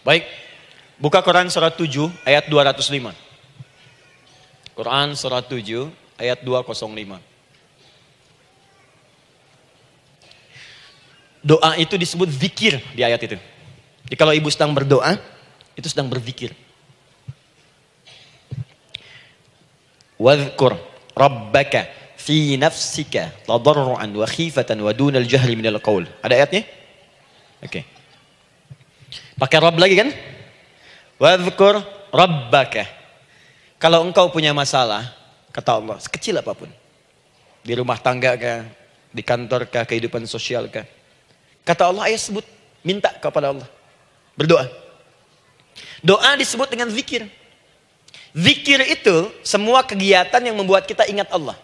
Baik, buka Quran surat 7 ayat 205. Quran surat 7 ayat 205. Doa itu disebut zikir di ayat itu. Jadi kalau ibu sedang berdoa, itu sedang berzikir. Wadhkur rabbaka fi nafsika tadarruan wa khifatan wa dunal jahli minal qawl. Ada ayatnya? Oke. Okay. Pakai rob lagi kan? Wadhkur rabbaka. Kalau engkau punya masalah, kata Allah, sekecil apapun. Di rumah tangga kah, di kantor kah, kehidupan sosial kah. Kata Allah, ayah sebut, minta kepada Allah. Berdoa. Doa disebut dengan zikir. Zikir itu semua kegiatan yang membuat kita ingat Allah.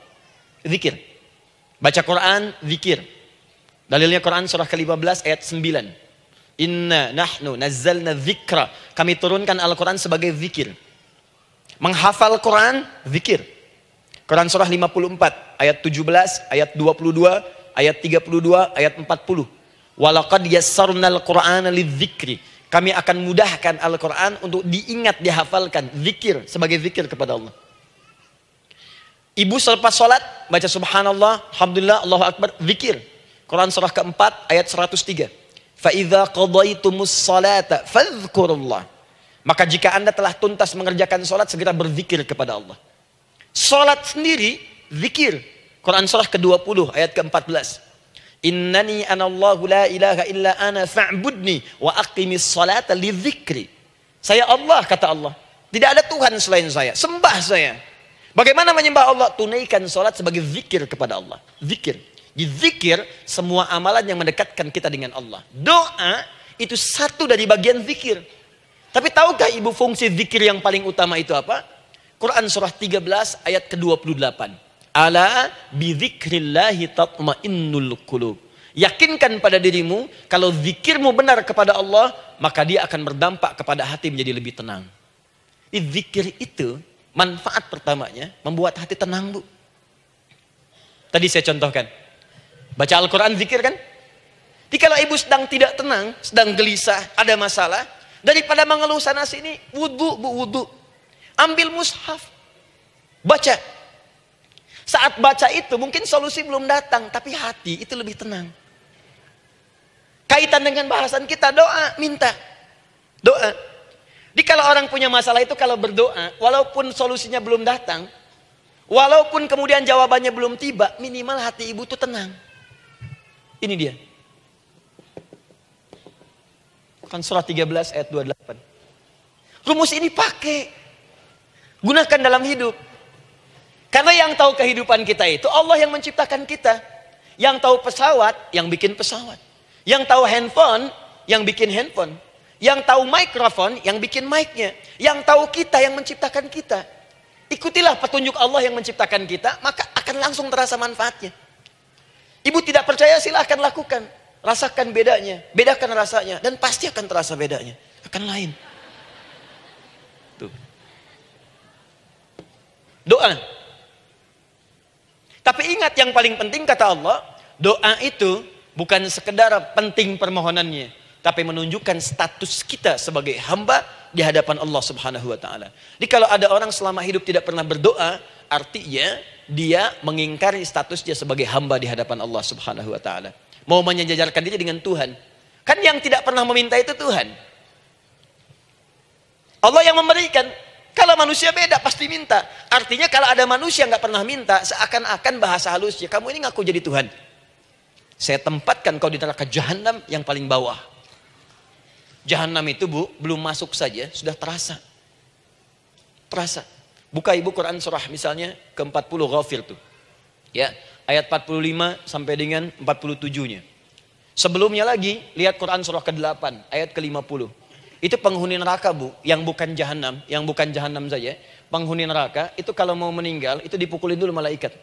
Zikir. Baca Quran, zikir. Dalilnya Quran surah ke-15 ayat 9. Inna nahnu nazzalna dzikra. Kami turunkan Al-Quran sebagai zikir. Menghafal Quran, zikir. Quran surah 54, ayat 17, ayat 22, ayat 32, ayat 40. Walaqad yassarnal Qur'ana lidzikri. Kami akan mudahkan Al-Quran untuk diingat, dihafalkan. Zikir, sebagai zikir kepada Allah. Ibu selepas sholat, baca subhanallah, alhamdulillah, Allahu Akbar, zikir. Quran surah keempat, ayat 103. Fa'idha qadaitumus salata fadhkurullah. Maka jika anda telah tuntas mengerjakan sholat, segera berzikir kepada Allah. Sholat sendiri, zikir. Quran Surah ke-20 ayat ke-14. Innani anallahu la ilaha illa ana fa'budni wa aqimis salata li zikri. Saya Allah, kata Allah. Tidak ada Tuhan selain saya. Sembah saya. Bagaimana menyembah Allah? Tunaikan sholat sebagai zikir kepada Allah. Zikir. Di zikir, semua amalan yang mendekatkan kita dengan Allah. Doa itu satu dari bagian zikir. Tapi tahukah ibu fungsi zikir yang paling utama itu apa? Quran surah 13 ayat ke-28. Ala bizikrillahi tatmainnul qulub. Yakinkan pada dirimu, kalau zikirmu benar kepada Allah, maka dia akan berdampak kepada hati menjadi lebih tenang. Di zikir itu, manfaat pertamanya membuat hati tenang, Bu. Tadi saya contohkan, Baca Al-Quran, zikir kan? Dikala ibu sedang tidak tenang, sedang gelisah, ada masalah, daripada mengeluh sana sini, wudhu, bu wudhu. Ambil mushaf, baca. Saat baca itu mungkin solusi belum datang, tapi hati itu lebih tenang. Kaitan dengan bahasan kita, doa, minta. Doa. kalau orang punya masalah itu kalau berdoa, walaupun solusinya belum datang, walaupun kemudian jawabannya belum tiba, minimal hati ibu itu tenang. Ini dia. Kan surah 13 ayat 28. Rumus ini pakai. Gunakan dalam hidup. Karena yang tahu kehidupan kita itu Allah yang menciptakan kita. Yang tahu pesawat, yang bikin pesawat. Yang tahu handphone, yang bikin handphone. Yang tahu mikrofon, yang bikin mic-nya. Yang tahu kita, yang menciptakan kita. Ikutilah petunjuk Allah yang menciptakan kita, maka akan langsung terasa manfaatnya. Ibu tidak percaya silahkan lakukan. Rasakan bedanya. Bedakan rasanya. Dan pasti akan terasa bedanya. Akan lain. Tuh. Doa. Tapi ingat yang paling penting kata Allah. Doa itu bukan sekedar penting permohonannya. Tapi menunjukkan status kita sebagai hamba di hadapan Allah subhanahu wa ta'ala. Jadi kalau ada orang selama hidup tidak pernah berdoa. Artinya dia mengingkari statusnya sebagai hamba di hadapan Allah Subhanahu wa taala. Mau menyejajarkan diri dengan Tuhan. Kan yang tidak pernah meminta itu Tuhan. Allah yang memberikan. Kalau manusia beda pasti minta. Artinya kalau ada manusia nggak pernah minta, seakan-akan bahasa halusnya kamu ini ngaku jadi Tuhan. Saya tempatkan kau di neraka jahanam yang paling bawah. Jahanam itu bu belum masuk saja sudah terasa. Terasa Buka ibu Quran surah misalnya ke-40 Ghafir tuh. Ya, ayat 45 sampai dengan 47-nya. Sebelumnya lagi, lihat Quran surah ke-8, ayat ke-50. Itu penghuni neraka bu, yang bukan jahanam, yang bukan jahanam saja. Penghuni neraka, itu kalau mau meninggal, itu dipukulin dulu malaikat.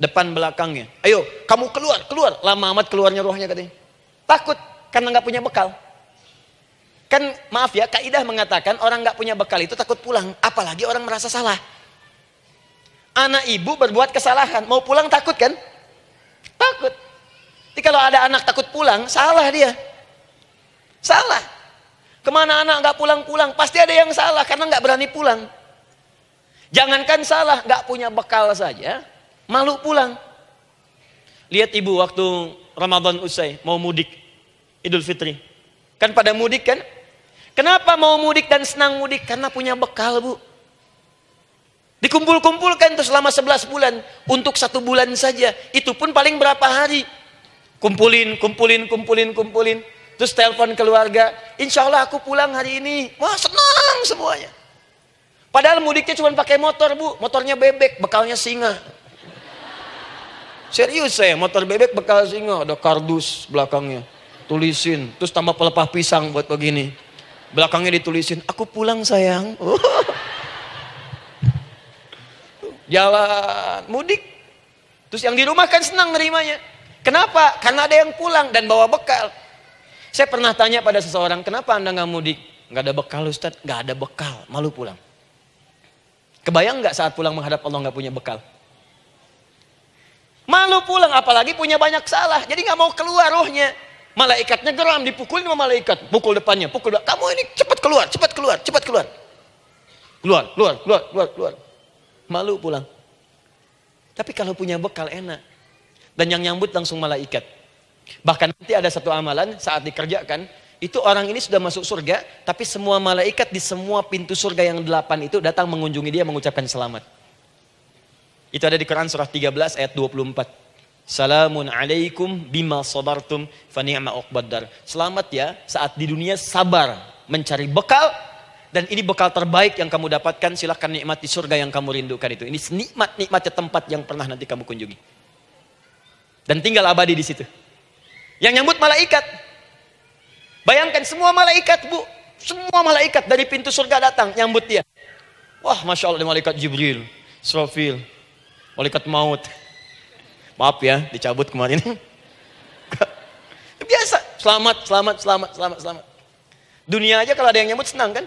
Depan belakangnya. Ayo, kamu keluar, keluar. Lama amat keluarnya rohnya katanya. Takut, karena nggak punya bekal. Kan maaf ya, kaidah mengatakan orang nggak punya bekal itu takut pulang, apalagi orang merasa salah. Anak ibu berbuat kesalahan, mau pulang takut kan? Takut. Jadi kalau ada anak takut pulang, salah dia. Salah. Kemana anak nggak pulang-pulang, pasti ada yang salah karena nggak berani pulang. Jangankan salah, nggak punya bekal saja, malu pulang. Lihat ibu waktu Ramadan usai, mau mudik, Idul Fitri. Kan pada mudik kan, Kenapa mau mudik dan senang mudik? Karena punya bekal, Bu. Dikumpul-kumpulkan itu selama 11 bulan. Untuk satu bulan saja. Itu pun paling berapa hari. Kumpulin, kumpulin, kumpulin, kumpulin. Terus telepon keluarga. Insya Allah aku pulang hari ini. Wah senang semuanya. Padahal mudiknya cuma pakai motor, Bu. Motornya bebek, bekalnya singa. Serius saya, motor bebek bekal singa. Ada kardus belakangnya. Tulisin. Terus tambah pelepah pisang buat begini. Belakangnya ditulisin, aku pulang sayang. Jalan, mudik. Terus yang di rumah kan senang nerimanya. Kenapa? Karena ada yang pulang dan bawa bekal. Saya pernah tanya pada seseorang, kenapa anda nggak mudik? Nggak ada bekal Ustaz, nggak ada bekal, malu pulang. Kebayang nggak saat pulang menghadap Allah nggak punya bekal? Malu pulang, apalagi punya banyak salah, jadi nggak mau keluar rohnya. Malaikatnya geram, dipukul sama malaikat. Pukul depannya, pukul depannya. Kamu ini cepat keluar, cepat keluar, cepat keluar. Keluar, keluar, keluar, keluar, keluar. Malu pulang. Tapi kalau punya bekal enak. Dan yang nyambut langsung malaikat. Bahkan nanti ada satu amalan saat dikerjakan, itu orang ini sudah masuk surga, tapi semua malaikat di semua pintu surga yang delapan itu datang mengunjungi dia mengucapkan selamat. Itu ada di Quran surah 13 ayat 24. Salamun alaikum bima sabartum fa ni'ma uqbaddar. Selamat ya saat di dunia sabar mencari bekal dan ini bekal terbaik yang kamu dapatkan silahkan nikmati surga yang kamu rindukan itu. Ini nikmat-nikmatnya tempat yang pernah nanti kamu kunjungi. Dan tinggal abadi di situ. Yang nyambut malaikat. Bayangkan semua malaikat bu. Semua malaikat dari pintu surga datang nyambut dia. Wah Masya Allah malaikat Jibril, Israfil. malaikat maut. Maaf ya, dicabut kemarin. Biasa, selamat, selamat, selamat, selamat, selamat. Dunia aja kalau ada yang nyambut senang kan?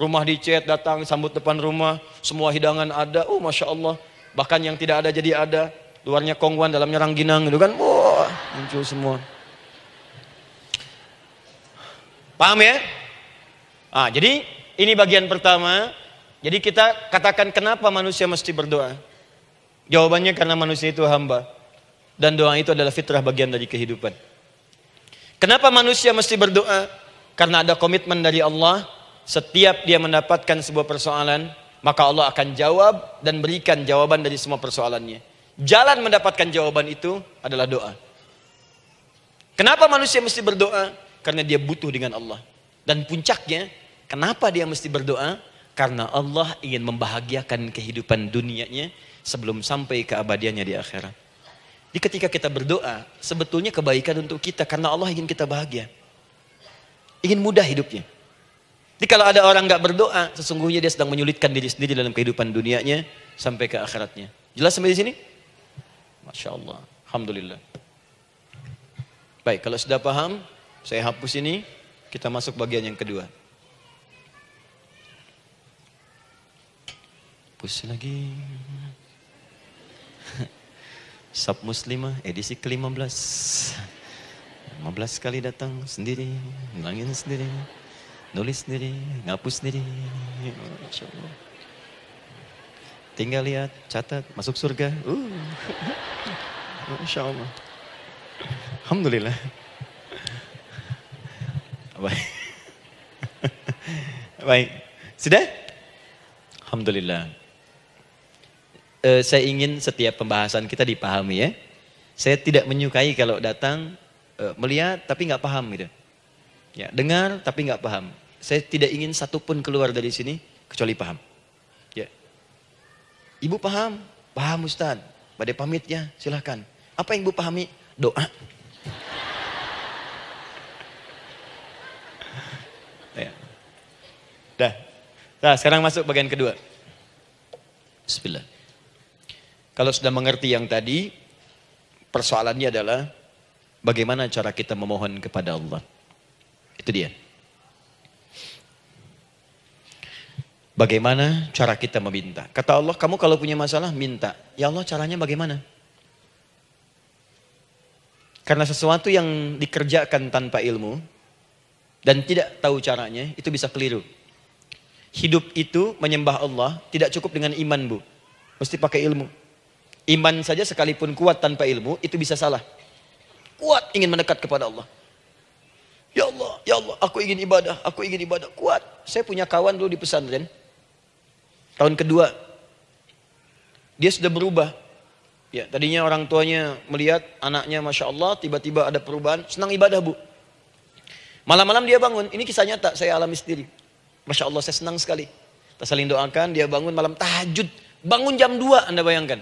Rumah dicet, datang, sambut depan rumah, semua hidangan ada, oh Masya Allah. Bahkan yang tidak ada jadi ada, luarnya kongguan, dalamnya rangginang gitu kan, wah, muncul semua. Paham ya? Ah, jadi ini bagian pertama. Jadi kita katakan kenapa manusia mesti berdoa. Jawabannya karena manusia itu hamba. Dan doa itu adalah fitrah bagian dari kehidupan. Kenapa manusia mesti berdoa? Karena ada komitmen dari Allah. Setiap dia mendapatkan sebuah persoalan, maka Allah akan jawab dan berikan jawaban dari semua persoalannya. Jalan mendapatkan jawaban itu adalah doa. Kenapa manusia mesti berdoa? Karena dia butuh dengan Allah. Dan puncaknya, kenapa dia mesti berdoa? Karena Allah ingin membahagiakan kehidupan dunianya sebelum sampai ke abadiannya di akhirat. Jadi ketika kita berdoa, sebetulnya kebaikan untuk kita karena Allah ingin kita bahagia. Ingin mudah hidupnya. Jadi kalau ada orang nggak berdoa, sesungguhnya dia sedang menyulitkan diri sendiri dalam kehidupan dunianya sampai ke akhiratnya. Jelas sampai di sini? Masya Allah. Alhamdulillah. Baik, kalau sudah paham, saya hapus ini. Kita masuk bagian yang kedua. Hapus lagi. Sub Muslimah edisi ke-15. 15 kali datang sendiri, nangin sendiri, nulis sendiri, ngapus sendiri. Masya Tinggal lihat, catat, masuk surga. Uh. Masya Allah. Alhamdulillah. Baik. Baik. Sudah? Alhamdulillah eh, saya ingin setiap pembahasan kita dipahami ya. Saya tidak menyukai kalau datang eh, melihat tapi nggak paham gitu. Ya, dengar tapi nggak paham. Saya tidak ingin satupun keluar dari sini kecuali paham. Ya. Ibu paham? Paham Ustaz. Pada pamit ya. silahkan. Apa yang Ibu pahami? Doa. Ya. Dah. Nah, sekarang masuk bagian kedua. Bismillah. Kalau sudah mengerti yang tadi, persoalannya adalah bagaimana cara kita memohon kepada Allah. Itu dia. Bagaimana cara kita meminta? Kata Allah, kamu kalau punya masalah minta. Ya Allah, caranya bagaimana? Karena sesuatu yang dikerjakan tanpa ilmu dan tidak tahu caranya, itu bisa keliru. Hidup itu menyembah Allah tidak cukup dengan iman, Bu. Mesti pakai ilmu. Iman saja sekalipun kuat tanpa ilmu itu bisa salah. Kuat ingin mendekat kepada Allah. Ya Allah, ya Allah, aku ingin ibadah, aku ingin ibadah. Kuat. Saya punya kawan dulu di pesantren. Tahun kedua. Dia sudah berubah. Ya, tadinya orang tuanya melihat anaknya Masya Allah, tiba-tiba ada perubahan. Senang ibadah bu. Malam-malam dia bangun. Ini kisah nyata, saya alami sendiri. Masya Allah, saya senang sekali. Kita saling doakan, dia bangun malam tahajud. Bangun jam 2, Anda bayangkan.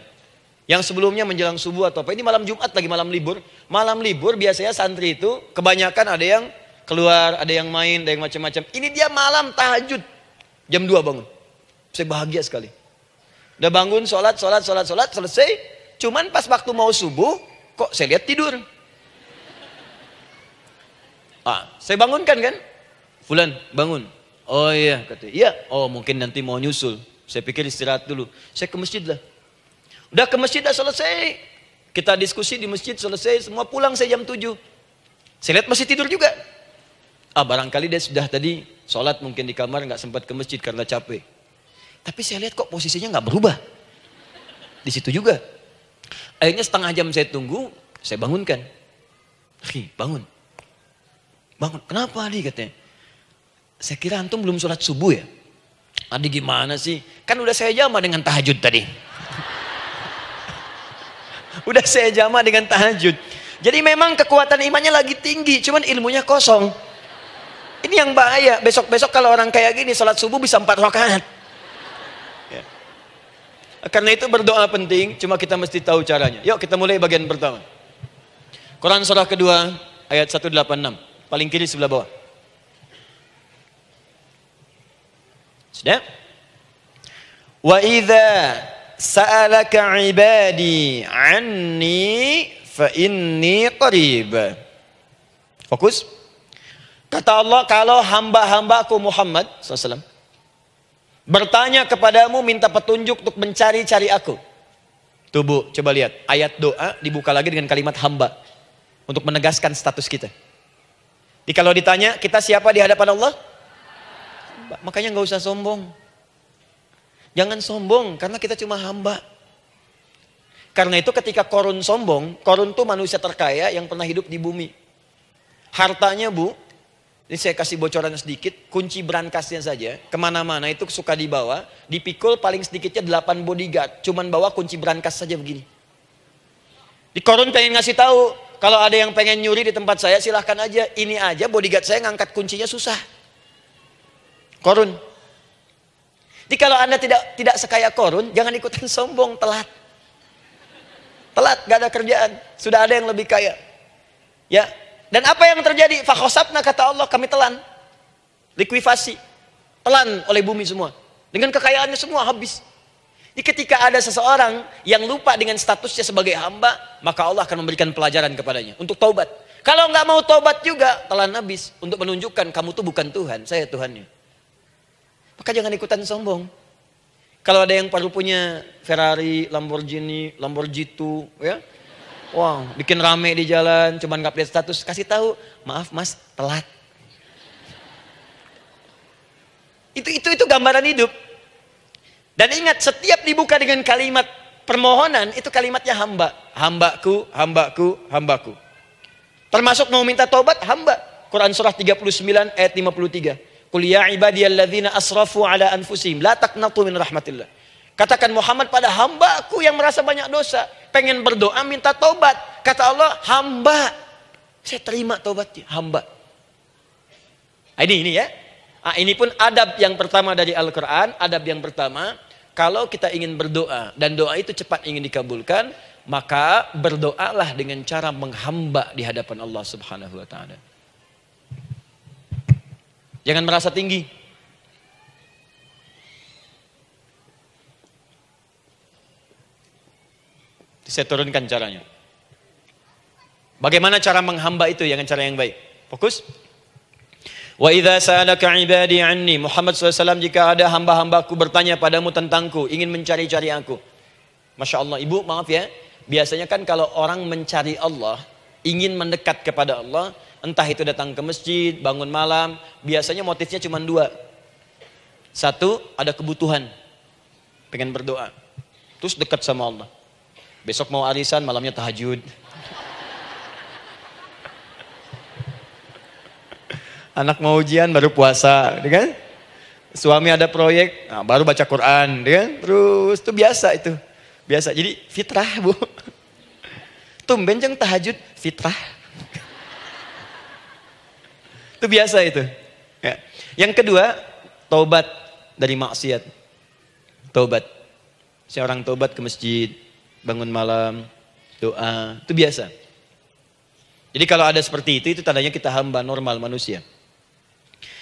Yang sebelumnya menjelang subuh atau apa. Ini malam Jumat lagi malam libur. Malam libur biasanya santri itu kebanyakan ada yang keluar, ada yang main, ada yang macam-macam. Ini dia malam tahajud. Jam 2 bangun. Saya bahagia sekali. Udah bangun sholat, sholat, sholat, sholat, selesai. Cuman pas waktu mau subuh, kok saya lihat tidur. Ah, saya bangunkan kan? Fulan, bangun. Oh iya, kata. Iya. Oh mungkin nanti mau nyusul. Saya pikir istirahat dulu. Saya ke masjid lah. Udah ke masjid dah selesai. Kita diskusi di masjid selesai, semua pulang saya jam 7. Saya lihat masih tidur juga. Ah barangkali dia sudah tadi sholat mungkin di kamar nggak sempat ke masjid karena capek. Tapi saya lihat kok posisinya nggak berubah. Di situ juga. Akhirnya setengah jam saya tunggu, saya bangunkan. Hi, bangun. Bangun. Kenapa Adi katanya? Saya kira antum belum sholat subuh ya. Adi gimana sih? Kan udah saya jamah dengan tahajud tadi. Udah saya jama dengan tahajud. Jadi memang kekuatan imannya lagi tinggi, cuman ilmunya kosong. Ini yang bahaya. Besok-besok kalau orang kayak gini salat subuh bisa empat rakaat. Ya. Karena itu berdoa penting, cuma kita mesti tahu caranya. Yuk kita mulai bagian pertama. Quran surah kedua ayat 186. Paling kiri sebelah bawah. Sudah? Wa idza sa'alaka ibadi anni fa inni qarib. Fokus. Kata Allah, kalau hamba-hambaku Muhammad SAW bertanya kepadamu minta petunjuk untuk mencari-cari aku. Tubuh, coba lihat. Ayat doa dibuka lagi dengan kalimat hamba. Untuk menegaskan status kita. Jadi kalau ditanya, kita siapa di hadapan Allah? Makanya nggak usah sombong. Jangan sombong karena kita cuma hamba. Karena itu ketika korun sombong, korun itu manusia terkaya yang pernah hidup di bumi. Hartanya bu, ini saya kasih bocoran sedikit, kunci brankasnya saja, kemana-mana itu suka dibawa, dipikul paling sedikitnya 8 bodyguard, cuman bawa kunci brankas saja begini. Di korun pengen ngasih tahu, kalau ada yang pengen nyuri di tempat saya silahkan aja, ini aja bodyguard saya ngangkat kuncinya susah. Korun, jadi kalau Anda tidak tidak sekaya korun, jangan ikutan sombong, telat. Telat, gak ada kerjaan. Sudah ada yang lebih kaya. Ya. Dan apa yang terjadi? Fakhosabna kata Allah, kami telan. Likuifasi. Telan oleh bumi semua. Dengan kekayaannya semua habis. Jadi ketika ada seseorang yang lupa dengan statusnya sebagai hamba, maka Allah akan memberikan pelajaran kepadanya untuk taubat. Kalau nggak mau taubat juga, telan habis untuk menunjukkan kamu tuh bukan Tuhan, saya Tuhannya. Maka jangan ikutan sombong. Kalau ada yang perlu punya Ferrari, Lamborghini, Lamborghini, ya. Wow, bikin rame di jalan, cuman update status, kasih tahu, maaf mas, telat. Itu itu itu gambaran hidup. Dan ingat, setiap dibuka dengan kalimat permohonan, itu kalimatnya hamba. Hambaku, hambaku, hambaku. Termasuk mau minta tobat, hamba. Quran surah 39 ayat 53. Qul ya ibadiyalladzina asrafu ala anfusihim la rahmatillah. Katakan Muhammad pada hamba hambaku yang merasa banyak dosa, pengen berdoa minta taubat. Kata Allah, hamba. Saya terima taubatnya, hamba. Ah, ini ini ya. Ah, ini pun adab yang pertama dari Al-Qur'an, adab yang pertama kalau kita ingin berdoa dan doa itu cepat ingin dikabulkan, maka berdoalah dengan cara menghamba di hadapan Allah Subhanahu wa taala. Jangan merasa tinggi. Saya turunkan caranya. Bagaimana cara menghamba itu dengan cara yang baik? Fokus. Wa idza sa'alaka 'ibadi 'anni Muhammad SAW jika ada hamba-hambaku bertanya padamu tentangku, ingin mencari-cari aku. Masya Allah, Ibu maaf ya. Biasanya kan kalau orang mencari Allah, ingin mendekat kepada Allah, Entah itu datang ke masjid, bangun malam, biasanya motifnya cuma dua. Satu, ada kebutuhan, pengen berdoa. Terus dekat sama Allah. Besok mau arisan, malamnya tahajud. Anak mau ujian baru puasa, ya kan? Suami ada proyek, nah, baru baca Quran, ya kan? Terus itu biasa itu. Biasa. Jadi fitrah, Bu. Tumben jeng tahajud fitrah itu biasa itu. Ya. Yang kedua, tobat dari maksiat. Taubat. Seorang tobat ke masjid, bangun malam, doa, itu biasa. Jadi kalau ada seperti itu, itu tandanya kita hamba normal manusia.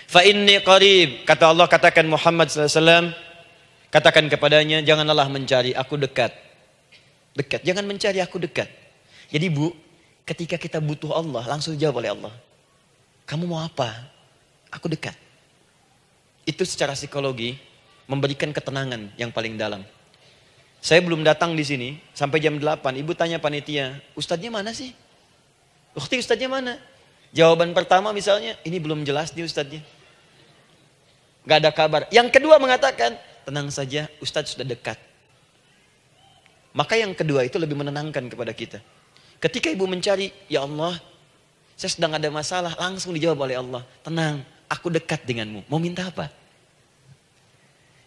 Fa inni qarib, kata Allah katakan Muhammad SAW, katakan kepadanya, janganlah mencari, aku dekat. Dekat, jangan mencari aku dekat. Jadi bu, ketika kita butuh Allah, langsung jawab oleh Allah. Kamu mau apa? Aku dekat. Itu secara psikologi memberikan ketenangan yang paling dalam. Saya belum datang di sini sampai jam 8. Ibu tanya panitia, "Ustadznya mana sih?" "Ukti, ustadznya mana?" Jawaban pertama misalnya, "Ini belum jelas nih ustadznya." Gak ada kabar. Yang kedua mengatakan, "Tenang saja, ustadz sudah dekat." Maka yang kedua itu lebih menenangkan kepada kita. Ketika ibu mencari, "Ya Allah, saya sedang ada masalah, langsung dijawab oleh Allah. Tenang, aku dekat denganmu. Mau minta apa?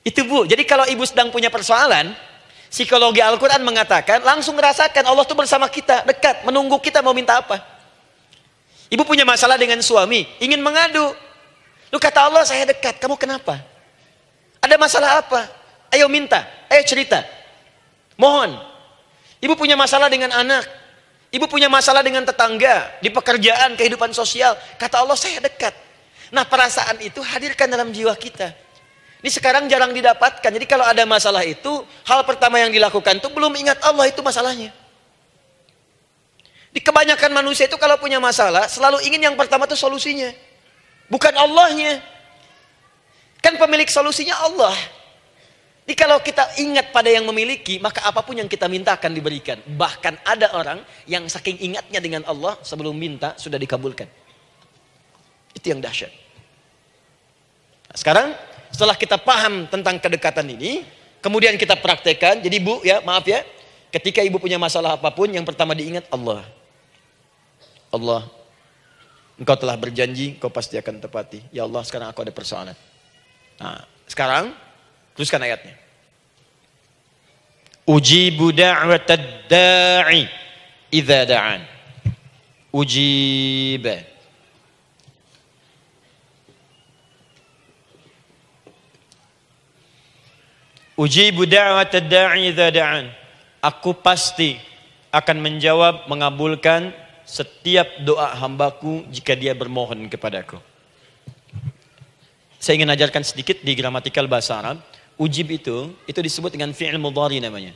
Itu bu, jadi kalau ibu sedang punya persoalan, psikologi Al-Quran mengatakan, langsung rasakan Allah itu bersama kita, dekat, menunggu kita mau minta apa. Ibu punya masalah dengan suami, ingin mengadu. Lu kata Allah, saya dekat, kamu kenapa? Ada masalah apa? Ayo minta, ayo cerita. Mohon. Ibu punya masalah dengan anak, Ibu punya masalah dengan tetangga, di pekerjaan, kehidupan sosial. Kata Allah, saya dekat. Nah perasaan itu hadirkan dalam jiwa kita. Ini sekarang jarang didapatkan. Jadi kalau ada masalah itu, hal pertama yang dilakukan itu belum ingat Allah itu masalahnya. Di kebanyakan manusia itu kalau punya masalah, selalu ingin yang pertama itu solusinya. Bukan Allahnya. Kan pemilik solusinya Allah. Jadi kalau kita ingat pada yang memiliki, maka apapun yang kita minta akan diberikan. Bahkan ada orang yang saking ingatnya dengan Allah sebelum minta sudah dikabulkan. Itu yang dahsyat. Nah, sekarang setelah kita paham tentang kedekatan ini, kemudian kita praktekkan. Jadi Bu ya, maaf ya. Ketika ibu punya masalah apapun, yang pertama diingat Allah. Allah, engkau telah berjanji, engkau pasti akan tepati. Ya Allah, sekarang aku ada persoalan. Nah, sekarang, teruskan ayatnya. Ujibu da'watad da'i idza da'an. Ujib. Ujibu da'watad da'i idza da'an. Aku pasti akan menjawab mengabulkan setiap doa hambaku jika dia bermohon kepadaku. Saya ingin ajarkan sedikit di gramatikal bahasa Arab. Ujib itu, itu disebut dengan fi'il mudhari namanya.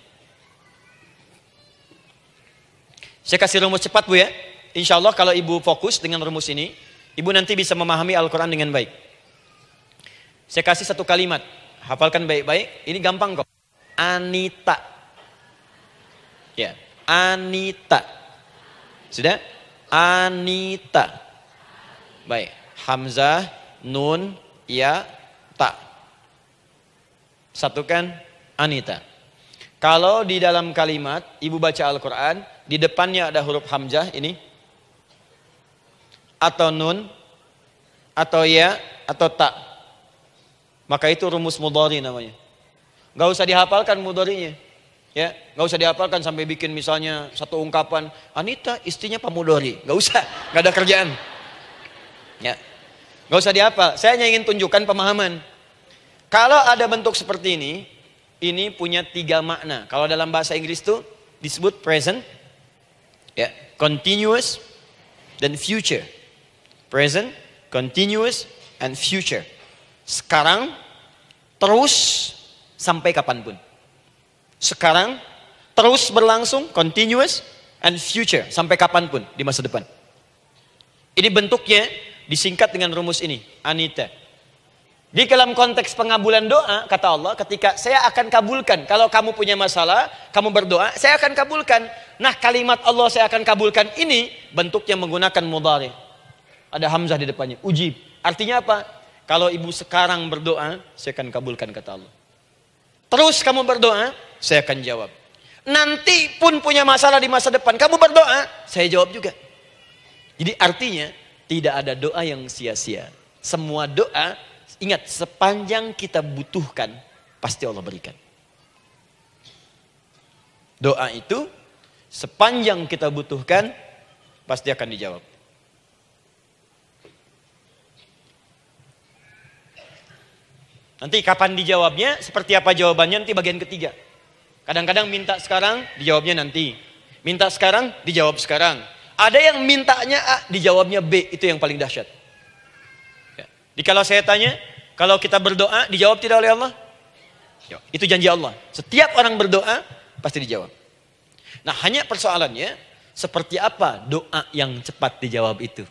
Saya kasih rumus cepat Bu ya. Insya Allah kalau Ibu fokus dengan rumus ini, Ibu nanti bisa memahami Al-Quran dengan baik. Saya kasih satu kalimat, hafalkan baik-baik, ini gampang kok. Anita. Ya, Anita. Sudah? Anita. Baik, Hamzah, Nun, Ya, Ta. Satukan Anita. Kalau di dalam kalimat, Ibu baca Al-Quran, di depannya ada huruf hamzah ini atau nun atau ya atau tak maka itu rumus mudhari namanya nggak usah dihafalkan mudharinya ya nggak usah dihafalkan sampai bikin misalnya satu ungkapan Anita istrinya Pak Mudhari nggak usah nggak ada kerjaan ya nggak usah dihafal saya hanya ingin tunjukkan pemahaman kalau ada bentuk seperti ini ini punya tiga makna kalau dalam bahasa Inggris itu disebut present Ya, continuous dan future. Present, continuous and future. Sekarang terus sampai kapanpun. Sekarang terus berlangsung continuous and future sampai kapanpun di masa depan. Ini bentuknya disingkat dengan rumus ini, anita. Di dalam konteks pengabulan doa, kata Allah, ketika saya akan kabulkan. Kalau kamu punya masalah, kamu berdoa, saya akan kabulkan. Nah kalimat Allah saya akan kabulkan ini bentuknya menggunakan mudhari. Ada hamzah di depannya, ujib. Artinya apa? Kalau ibu sekarang berdoa, saya akan kabulkan kata Allah. Terus kamu berdoa, saya akan jawab. Nanti pun punya masalah di masa depan, kamu berdoa, saya jawab juga. Jadi artinya tidak ada doa yang sia-sia. Semua doa Ingat, sepanjang kita butuhkan, pasti Allah berikan. Doa itu, sepanjang kita butuhkan, pasti akan dijawab. Nanti kapan dijawabnya, seperti apa jawabannya nanti bagian ketiga. Kadang-kadang minta sekarang, dijawabnya nanti. Minta sekarang, dijawab sekarang. Ada yang mintanya A, dijawabnya B, itu yang paling dahsyat. Jadi kalau saya tanya, kalau kita berdoa dijawab tidak oleh Allah? Ya, itu janji Allah. Setiap orang berdoa pasti dijawab. Nah, hanya persoalannya seperti apa doa yang cepat dijawab itu?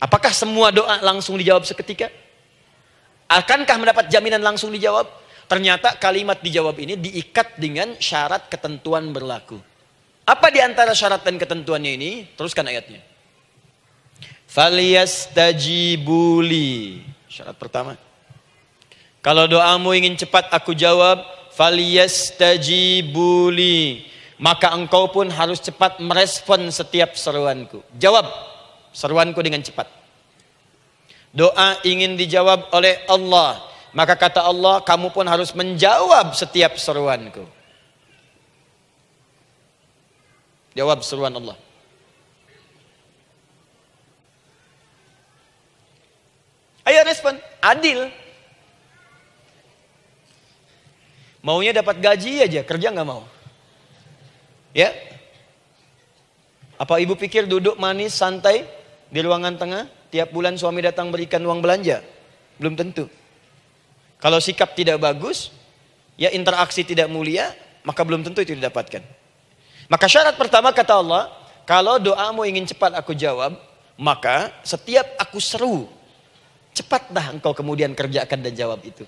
Apakah semua doa langsung dijawab seketika? Akankah mendapat jaminan langsung dijawab? Ternyata kalimat dijawab ini diikat dengan syarat ketentuan berlaku. Apa di antara syarat dan ketentuannya ini? Teruskan ayatnya. Buli Syarat pertama. Kalau doamu ingin cepat aku jawab, Buli Maka engkau pun harus cepat merespon setiap seruanku. Jawab seruanku dengan cepat. Doa ingin dijawab oleh Allah. Maka kata Allah, kamu pun harus menjawab setiap seruanku. Jawab seruan Allah. Ayo respon, adil. Maunya dapat gaji aja, kerja nggak mau. Ya? Apa ibu pikir duduk manis, santai di ruangan tengah, tiap bulan suami datang berikan uang belanja? Belum tentu. Kalau sikap tidak bagus, ya interaksi tidak mulia, maka belum tentu itu didapatkan. Maka syarat pertama kata Allah, kalau doamu ingin cepat aku jawab, maka setiap aku seru Cepatlah engkau kemudian kerjakan dan jawab itu.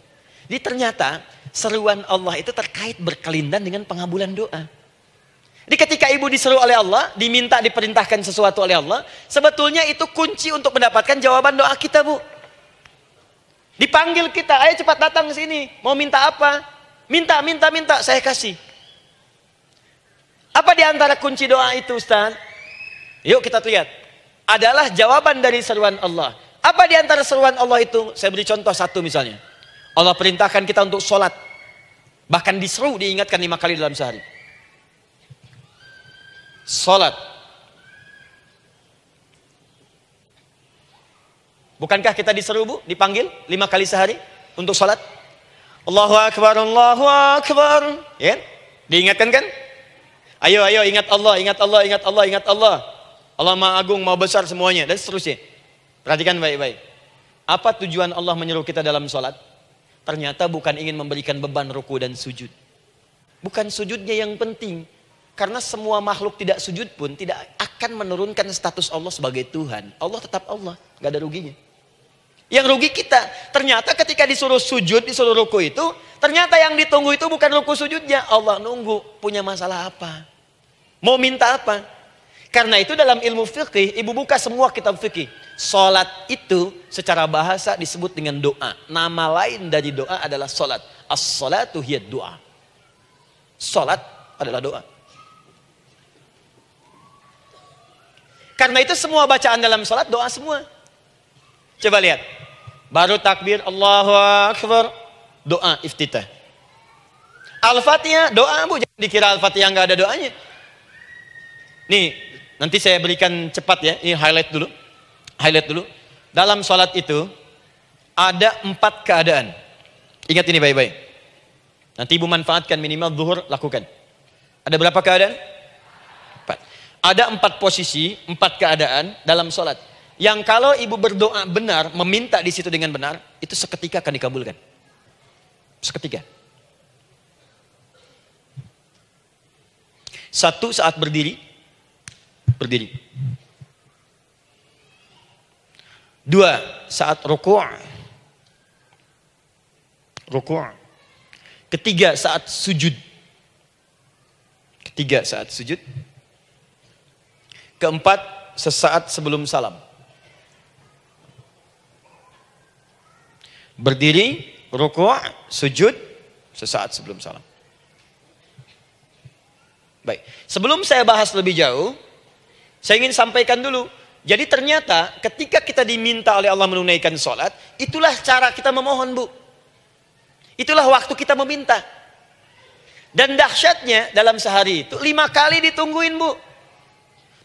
Jadi ternyata seruan Allah itu terkait berkelindan dengan pengabulan doa. Jadi ketika ibu diseru oleh Allah, diminta diperintahkan sesuatu oleh Allah, sebetulnya itu kunci untuk mendapatkan jawaban doa kita, Bu. Dipanggil kita, ayo cepat datang ke sini. Mau minta apa? Minta, minta, minta, saya kasih. Apa di antara kunci doa itu, Ustaz? Yuk kita lihat. Adalah jawaban dari seruan Allah. Apa di antara seruan Allah itu? Saya beri contoh satu misalnya. Allah perintahkan kita untuk sholat. Bahkan diseru diingatkan lima kali dalam sehari. Sholat. Bukankah kita diseru bu? Dipanggil lima kali sehari untuk sholat? Allahu Akbar, Allahu Akbar. Ya? Kan? Diingatkan kan? Ayo, ayo, ingat Allah, ingat Allah, ingat Allah, ingat Allah. Allah maha agung, maha besar semuanya. Dan seterusnya. Perhatikan baik-baik. Apa tujuan Allah menyuruh kita dalam sholat? Ternyata bukan ingin memberikan beban ruku dan sujud. Bukan sujudnya yang penting. Karena semua makhluk tidak sujud pun tidak akan menurunkan status Allah sebagai Tuhan. Allah tetap Allah, gak ada ruginya. Yang rugi kita. Ternyata ketika disuruh sujud, disuruh ruku itu, ternyata yang ditunggu itu bukan ruku sujudnya. Allah nunggu punya masalah apa. Mau minta apa? Karena itu dalam ilmu fikih, ibu buka semua kitab fikih. Solat itu secara bahasa disebut dengan doa. Nama lain dari doa adalah solat. As-solatu hiya doa. Solat adalah doa. Karena itu semua bacaan dalam solat doa semua. Coba lihat. Baru takbir Allahu Akbar. Doa iftitah. Al-Fatihah doa bu. Jangan dikira Al-Fatihah nggak ada doanya. Nih, nanti saya berikan cepat ya. Ini highlight dulu highlight dulu. Dalam sholat itu ada empat keadaan. Ingat ini baik-baik. Nanti ibu manfaatkan minimal zuhur lakukan. Ada berapa keadaan? Empat. Ada empat posisi, empat keadaan dalam sholat. Yang kalau ibu berdoa benar, meminta di situ dengan benar, itu seketika akan dikabulkan. Seketika. Satu saat berdiri, berdiri. Dua, saat ruku'. Ruku'. Ketiga, saat sujud. Ketiga, saat sujud. Keempat, sesaat sebelum salam. Berdiri, ruku', sujud, sesaat sebelum salam. Baik, sebelum saya bahas lebih jauh, saya ingin sampaikan dulu jadi ternyata ketika kita diminta oleh Allah menunaikan sholat, itulah cara kita memohon bu. Itulah waktu kita meminta. Dan dahsyatnya dalam sehari itu lima kali ditungguin bu.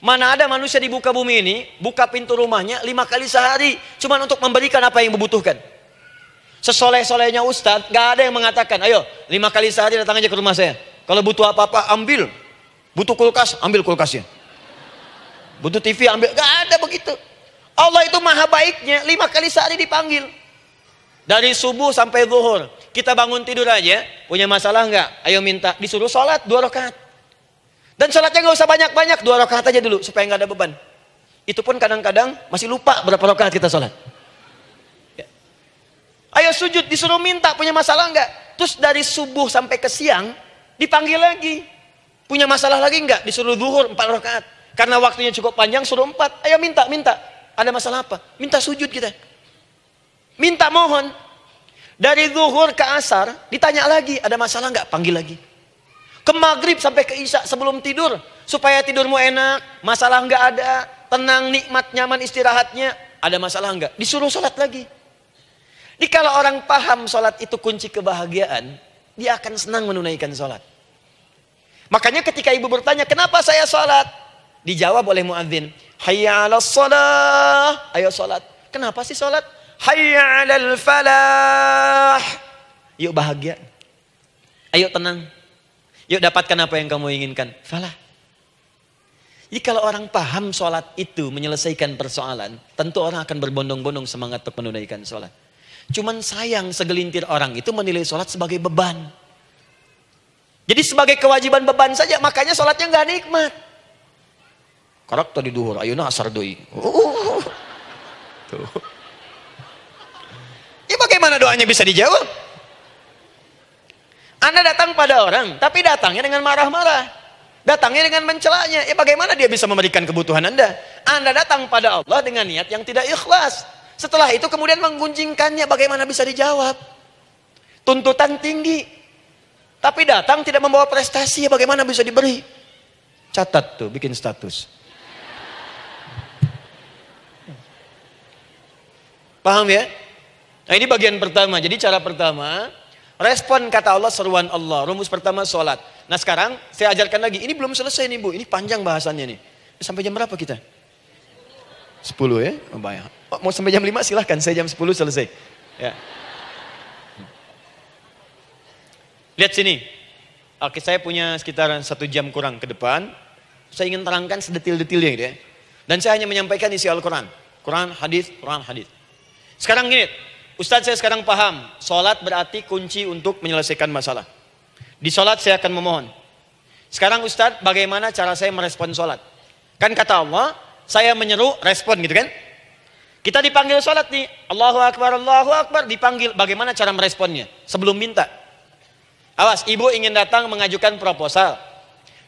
Mana ada manusia di buka bumi ini, buka pintu rumahnya lima kali sehari. Cuman untuk memberikan apa yang dibutuhkan. Sesoleh-solehnya Ustadz, gak ada yang mengatakan, ayo lima kali sehari datang aja ke rumah saya. Kalau butuh apa-apa, ambil. Butuh kulkas, ambil kulkasnya. Butuh TV ambil. Gak ada begitu. Allah itu maha baiknya. Lima kali sehari dipanggil. Dari subuh sampai zuhur. Kita bangun tidur aja. Punya masalah nggak? Ayo minta. Disuruh sholat dua rakaat. Dan sholatnya nggak usah banyak-banyak. Dua rakaat aja dulu. Supaya nggak ada beban. Itu pun kadang-kadang masih lupa berapa rakaat kita sholat. Ayo sujud. Disuruh minta. Punya masalah nggak? Terus dari subuh sampai ke siang. Dipanggil lagi. Punya masalah lagi nggak? Disuruh zuhur empat rakaat. Karena waktunya cukup panjang suruh empat. Ayo minta, minta. Ada masalah apa? Minta sujud kita. Minta mohon. Dari zuhur ke asar, ditanya lagi. Ada masalah nggak? Panggil lagi. Ke maghrib sampai ke isya sebelum tidur. Supaya tidurmu enak, masalah nggak ada. Tenang, nikmat, nyaman istirahatnya. Ada masalah nggak? Disuruh sholat lagi. Jadi kalau orang paham sholat itu kunci kebahagiaan, dia akan senang menunaikan sholat. Makanya ketika ibu bertanya, kenapa saya sholat? Dijawab oleh muadzin, "Hayya 'alas shalah Ayo salat. Kenapa sih salat? Hayya 'alal falah. Yuk bahagia. Ayo tenang. Yuk dapatkan apa yang kamu inginkan. Falah. Jadi kalau orang paham sholat itu menyelesaikan persoalan, tentu orang akan berbondong-bondong semangat untuk menunaikan sholat. Cuman sayang segelintir orang itu menilai sholat sebagai beban. Jadi sebagai kewajiban beban saja, makanya sholatnya nggak nikmat karakter di duhur ayuna asar doi oh. bagaimana doanya bisa dijawab anda datang pada orang tapi datangnya dengan marah-marah datangnya dengan mencelanya ya bagaimana dia bisa memberikan kebutuhan anda anda datang pada Allah dengan niat yang tidak ikhlas setelah itu kemudian menggunjingkannya bagaimana bisa dijawab tuntutan tinggi tapi datang tidak membawa prestasi ya bagaimana bisa diberi catat tuh bikin status Paham ya? Nah ini bagian pertama. Jadi cara pertama, respon kata Allah seruan Allah. Rumus pertama sholat. Nah sekarang saya ajarkan lagi. Ini belum selesai nih bu. Ini panjang bahasannya nih. Sampai jam berapa kita? 10 ya? Oh, banyak. Oh, mau sampai jam 5 silahkan. Saya jam 10 selesai. Ya. Lihat sini. Oke, saya punya sekitar satu jam kurang ke depan. Saya ingin terangkan sedetil-detilnya gitu ya. Dan saya hanya menyampaikan isi Al-Quran. Quran, hadis, Quran, hadis. Sekarang gini, Ustadz saya sekarang paham, sholat berarti kunci untuk menyelesaikan masalah. Di sholat saya akan memohon. Sekarang Ustadz bagaimana cara saya merespon sholat? Kan kata Allah, saya menyeru, respon gitu kan? Kita dipanggil sholat nih, Allahu Akbar, Allahu Akbar, dipanggil bagaimana cara meresponnya? Sebelum minta. Awas, ibu ingin datang mengajukan proposal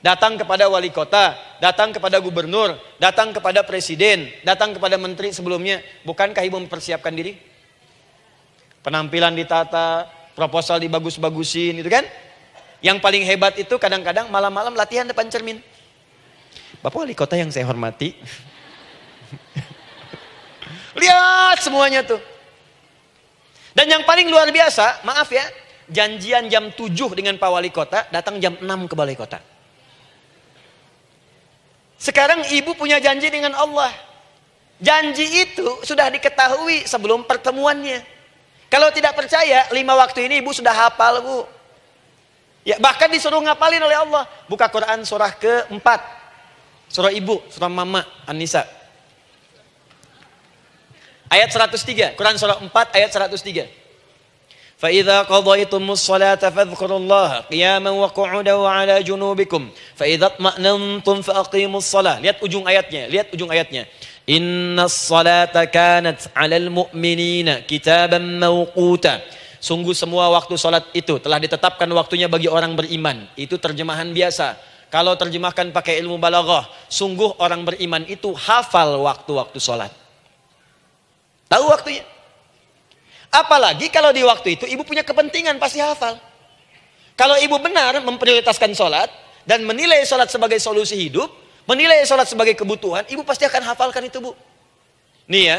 datang kepada wali kota, datang kepada gubernur, datang kepada presiden, datang kepada menteri sebelumnya. Bukankah ibu mempersiapkan diri? Penampilan ditata, proposal dibagus-bagusin itu kan? Yang paling hebat itu kadang-kadang malam-malam latihan depan cermin. Bapak wali kota yang saya hormati. Lihat semuanya tuh. Dan yang paling luar biasa, maaf ya, janjian jam 7 dengan Pak Wali Kota, datang jam 6 ke Balai Kota. Sekarang ibu punya janji dengan Allah. Janji itu sudah diketahui sebelum pertemuannya. Kalau tidak percaya, lima waktu ini ibu sudah hafal, Bu. Ya, bahkan disuruh ngapalin oleh Allah. Buka Quran surah keempat. Surah ibu, surah mama, an Ayat 103, Quran surah 4 ayat 103. فإذا قضيتم الصلاة فاذكروا الله قياما وقعودا وعلى جنوبكم فإذا اطمأننتم فأقيموا الصلاة lihat ujung ayatnya lihat ujung ayatnya إن الصلاة كانت على المؤمنين كتابا موقوتا Sungguh semua waktu salat itu telah ditetapkan waktunya bagi orang beriman. Itu terjemahan biasa. Kalau terjemahkan pakai ilmu balaghah, sungguh orang beriman itu hafal waktu-waktu salat. Tahu waktunya? Apalagi kalau di waktu itu ibu punya kepentingan pasti hafal. Kalau ibu benar memprioritaskan sholat dan menilai sholat sebagai solusi hidup, menilai sholat sebagai kebutuhan, ibu pasti akan hafalkan itu bu. Nih ya,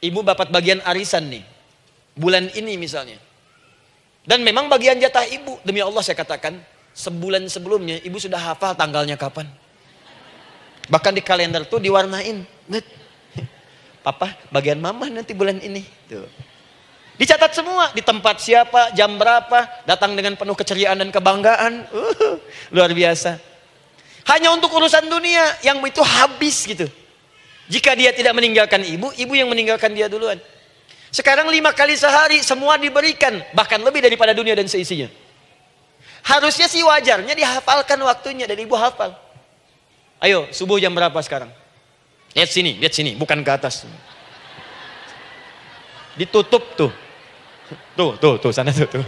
ibu dapat bagian arisan nih, bulan ini misalnya. Dan memang bagian jatah ibu, demi Allah saya katakan, sebulan sebelumnya ibu sudah hafal tanggalnya kapan. Bahkan di kalender tuh diwarnain. Papa, bagian mama nanti bulan ini. Tuh. Dicatat semua, di tempat siapa, jam berapa, datang dengan penuh keceriaan dan kebanggaan. Uh, luar biasa. Hanya untuk urusan dunia yang itu habis gitu. Jika dia tidak meninggalkan ibu, ibu yang meninggalkan dia duluan. Sekarang lima kali sehari semua diberikan, bahkan lebih daripada dunia dan seisinya. Harusnya sih wajarnya dihafalkan waktunya dari ibu hafal. Ayo, subuh jam berapa sekarang? Lihat sini, lihat sini, bukan ke atas. Ditutup tuh. Tuh, tuh, tuh, sana tuh, tuh.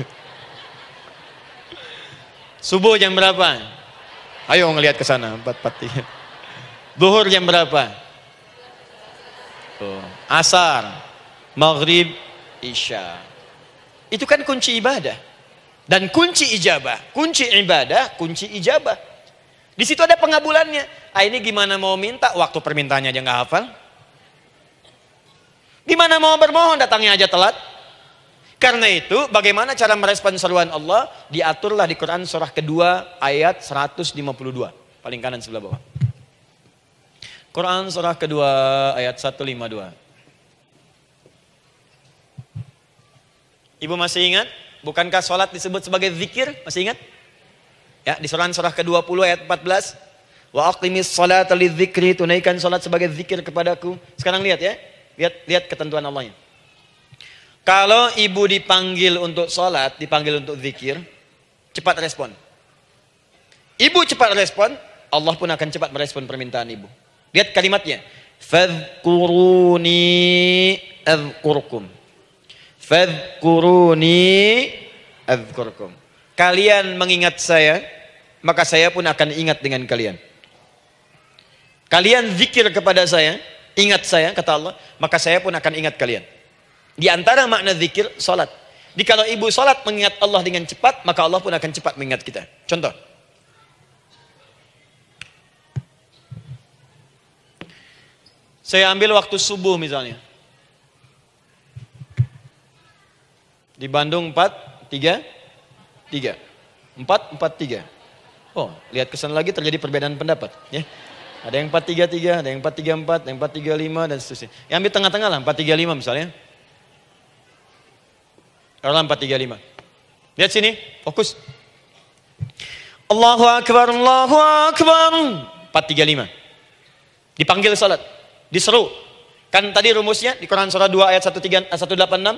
Subuh jam berapa? Ayo ngelihat ke sana, empat tiga Duhur jam berapa? Tuh. Asar, Maghrib, Isya. Itu kan kunci ibadah. Dan kunci ijabah, kunci ibadah, kunci ijabah. Di situ ada pengabulannya. Ah ini gimana mau minta waktu permintaannya aja nggak hafal? Gimana mau bermohon datangnya aja telat? Karena itu bagaimana cara merespon seruan Allah diaturlah di Quran surah kedua ayat 152. Paling kanan sebelah bawah. Quran surah kedua ayat 152. Ibu masih ingat? Bukankah sholat disebut sebagai zikir? Masih ingat? Ya, di surah surah ke-20 ayat 14. Wa aqimis salata lidzikri, tunaikan sholat sebagai zikir kepadaku. Sekarang lihat ya. Lihat lihat ketentuan Allahnya. Kalau ibu dipanggil untuk sholat, dipanggil untuk zikir, cepat respon. Ibu cepat respon, Allah pun akan cepat merespon permintaan ibu. Lihat kalimatnya. Fadhkuruni azkurkum. Fadhkuruni azkurkum. Kalian mengingat saya, maka saya pun akan ingat dengan kalian. Kalian zikir kepada saya, ingat saya, kata Allah, maka saya pun akan ingat kalian. Di antara makna zikir, salat. Jadi kalau ibu salat mengingat Allah dengan cepat, maka Allah pun akan cepat mengingat kita. Contoh. Saya ambil waktu subuh misalnya. Di Bandung 4, 3, 3. 4, 4, 3. Oh, lihat kesan lagi terjadi perbedaan pendapat. Ya. Ada yang 4, 3, 3, ada yang 4, 3, 4, ada yang 4, 3, 5, dan seterusnya. Yang ambil tengah-tengah lah, 4, 3, 5 misalnya. Dalam 435. Lihat sini, fokus. Allahu Akbar, Allahu Akbar. 435. Dipanggil salat, diseru. Kan tadi rumusnya di Quran surah 2 ayat 13 186,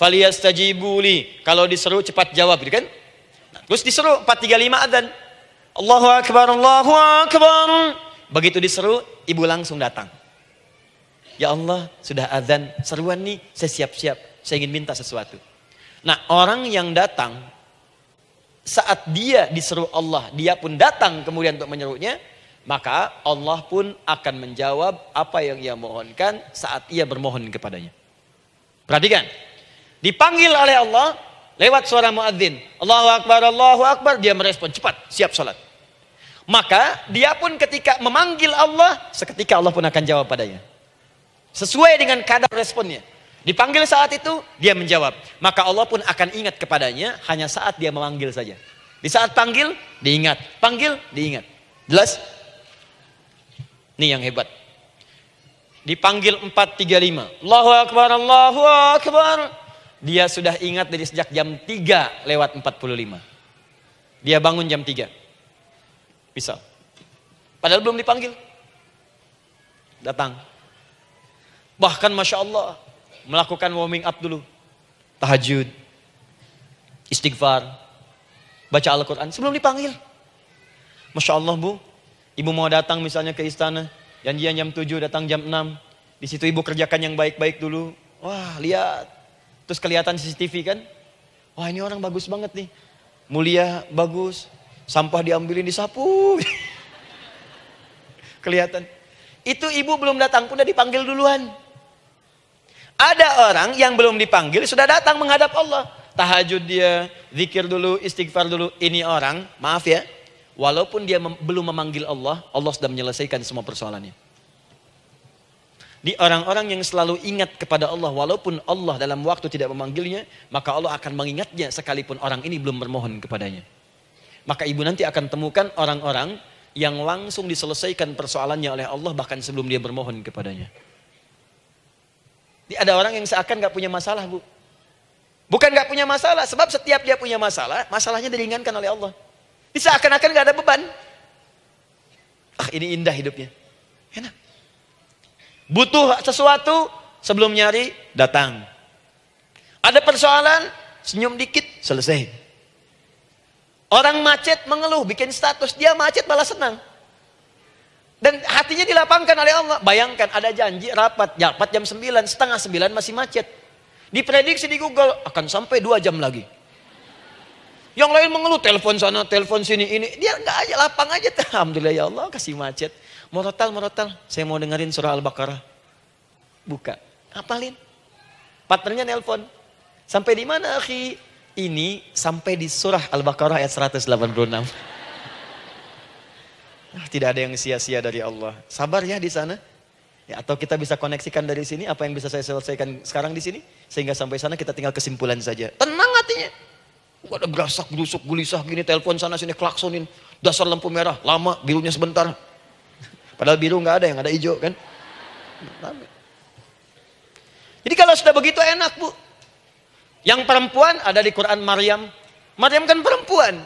eh, li." Kalau diseru cepat jawab gitu kan? Nah, terus diseru 435 adzan. Allahu Akbar, Allahu Akbar. Begitu diseru, ibu langsung datang. Ya Allah, sudah azan seruan nih, saya siap-siap, saya ingin minta sesuatu. Nah, orang yang datang saat dia diseru Allah, dia pun datang kemudian untuk menyerunya, maka Allah pun akan menjawab apa yang ia mohonkan saat ia bermohon kepadanya. Perhatikan, dipanggil oleh Allah lewat suara muadzin. Allahu Akbar, Allahu Akbar, dia merespon cepat, siap sholat. Maka dia pun ketika memanggil Allah, seketika Allah pun akan jawab padanya. Sesuai dengan kadar responnya. Dipanggil saat itu, dia menjawab. Maka Allah pun akan ingat kepadanya hanya saat dia memanggil saja. Di saat panggil, diingat. Panggil, diingat. Jelas? Ini yang hebat. Dipanggil 435. Allahu Akbar, Allahu Akbar. Dia sudah ingat dari sejak jam 3 lewat 45. Dia bangun jam 3. Bisa. Padahal belum dipanggil. Datang. Bahkan Masya Allah, melakukan warming up dulu. Tahajud, istighfar, baca Al-Quran sebelum dipanggil. Masya Allah bu, ibu mau datang misalnya ke istana, janjian jam 7 datang jam 6. Di situ ibu kerjakan yang baik-baik dulu. Wah lihat, terus kelihatan CCTV kan. Wah ini orang bagus banget nih. Mulia, bagus. Sampah diambilin, disapu. kelihatan. Itu ibu belum datang pun udah dipanggil duluan. Ada orang yang belum dipanggil sudah datang menghadap Allah. Tahajud dia, zikir dulu, istighfar dulu. Ini orang, maaf ya, walaupun dia mem belum memanggil Allah, Allah sudah menyelesaikan semua persoalannya. Di orang-orang yang selalu ingat kepada Allah, walaupun Allah dalam waktu tidak memanggilnya, maka Allah akan mengingatnya sekalipun orang ini belum bermohon kepadanya. Maka ibu nanti akan temukan orang-orang yang langsung diselesaikan persoalannya oleh Allah bahkan sebelum dia bermohon kepadanya. Ada orang yang seakan nggak punya masalah, Bu. Bukan nggak punya masalah, sebab setiap dia punya masalah, masalahnya diringankan oleh Allah. Dia seakan-akan nggak ada beban. Ah, ini indah hidupnya. Enak. Butuh sesuatu, sebelum nyari, datang. Ada persoalan, senyum dikit, selesai. Orang macet mengeluh, bikin status. Dia macet malah senang. Dan hatinya dilapangkan oleh Allah. Bayangkan ada janji rapat, ya, rapat jam 9, setengah 9 masih macet. Diprediksi di Google akan sampai 2 jam lagi. Yang lain mengeluh, telepon sana, telepon sini, ini. Dia enggak aja, lapang aja. Alhamdulillah ya Allah kasih macet. Morotal, morotal, saya mau dengerin surah Al-Baqarah. Buka, apalin. Partnernya nelpon. Sampai di mana akhi? Ini sampai di surah Al-Baqarah ayat 186. Tidak ada yang sia-sia dari Allah. Sabar ya di sana. Ya, atau kita bisa koneksikan dari sini apa yang bisa saya selesaikan sekarang di sini sehingga sampai sana kita tinggal kesimpulan saja. Tenang hatinya. Gak ada berasak berusuk gulisah gini telepon sana sini klaksonin dasar lampu merah lama birunya sebentar. Padahal biru nggak ada yang ada hijau kan. Jadi kalau sudah begitu enak bu. Yang perempuan ada di Quran Maryam. Maryam kan perempuan.